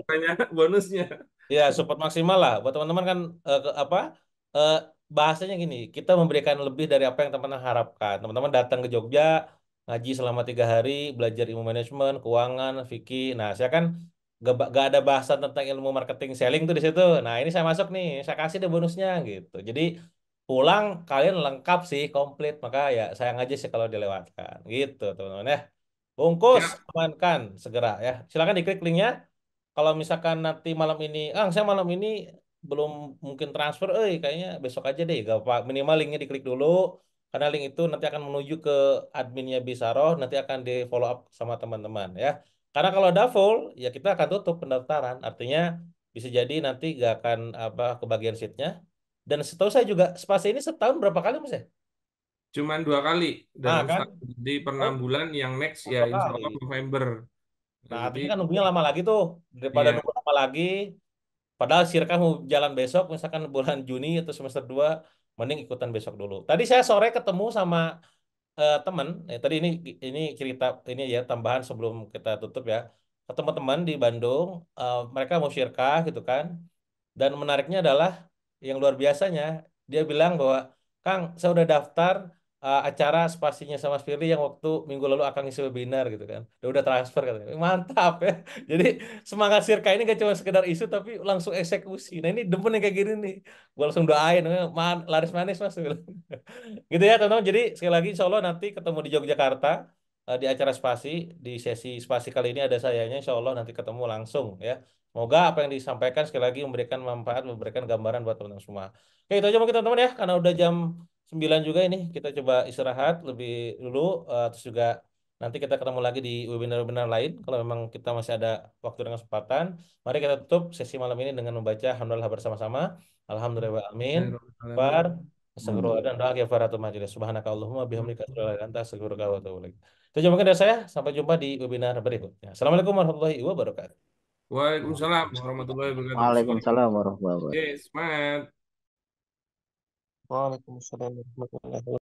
banyak bonusnya. Ya, support maksimal lah. Buat teman-teman kan eh, apa eh, bahasanya gini, kita memberikan lebih dari apa yang teman-teman harapkan. Teman-teman datang ke Jogja, ngaji selama tiga hari, belajar ilmu manajemen, keuangan, fikih. Nah, saya kan gak, gak ada bahasan tentang ilmu marketing selling tuh di situ. Nah, ini saya masuk nih, saya kasih deh bonusnya gitu. Jadi pulang kalian lengkap sih komplit maka ya sayang aja sih kalau dilewatkan gitu teman-teman ya bungkus ya. amankan segera ya silakan diklik linknya kalau misalkan nanti malam ini ah saya malam ini belum mungkin transfer eh kayaknya besok aja deh gak apa minimal linknya diklik dulu karena link itu nanti akan menuju ke adminnya Bisaro, nanti akan di follow up sama teman-teman ya karena kalau ada full ya kita akan tutup pendaftaran artinya bisa jadi nanti gak akan apa kebagian seatnya dan setahu saya juga spasi ini setahun berapa kali Mas ya? Cuman dua kali dalam nah, kan? di per enam oh. bulan yang next ya insya Allah November. Nah, tapi artinya kan nunggunya lama lagi tuh daripada yeah. nunggu lama lagi. Padahal Sirka mau jalan besok misalkan bulan Juni atau semester 2 mending ikutan besok dulu. Tadi saya sore ketemu sama uh, teman, ya, tadi ini ini cerita ini ya tambahan sebelum kita tutup ya. Ketemu teman di Bandung, uh, mereka mau sirkah gitu kan. Dan menariknya adalah yang luar biasanya dia bilang bahwa Kang saya udah daftar uh, acara spasinya sama Firly yang waktu minggu lalu akan ngisi webinar gitu kan. Dia udah transfer katanya. Mantap ya. Jadi semangat Sirka ini gak cuma sekedar isu tapi langsung eksekusi. Nah ini demen yang kayak gini nih. Gue langsung doain. Eh, man, laris manis mas. Gitu. gitu ya teman-teman. Jadi sekali lagi insya Allah nanti ketemu di Yogyakarta. Eh, di acara spasi. Di sesi spasi kali ini ada sayanya. Insya Allah nanti ketemu langsung ya. Semoga apa yang disampaikan sekali lagi memberikan manfaat, memberikan gambaran buat teman-teman semua. Oke, itu aja mungkin teman-teman ya, karena udah jam 9 juga ini. Kita coba istirahat lebih dulu, uh, terus juga nanti kita ketemu lagi di webinar-webinar lain. Kalau memang kita masih ada waktu dan kesempatan, mari kita tutup sesi malam ini dengan membaca Alhamdulillah bersama-sama. Alhamdulillah, amin. Bar, dan Itu dari saya. Sampai jumpa di webinar berikutnya. Assalamualaikum warahmatullahi wabarakatuh. Waalaikumsalam warahmatullahi wabarakatuh. Waalaikumsalam warahmatullahi wabarakatuh. Yes, Waalaikumsalam warahmatullahi wabarakatuh.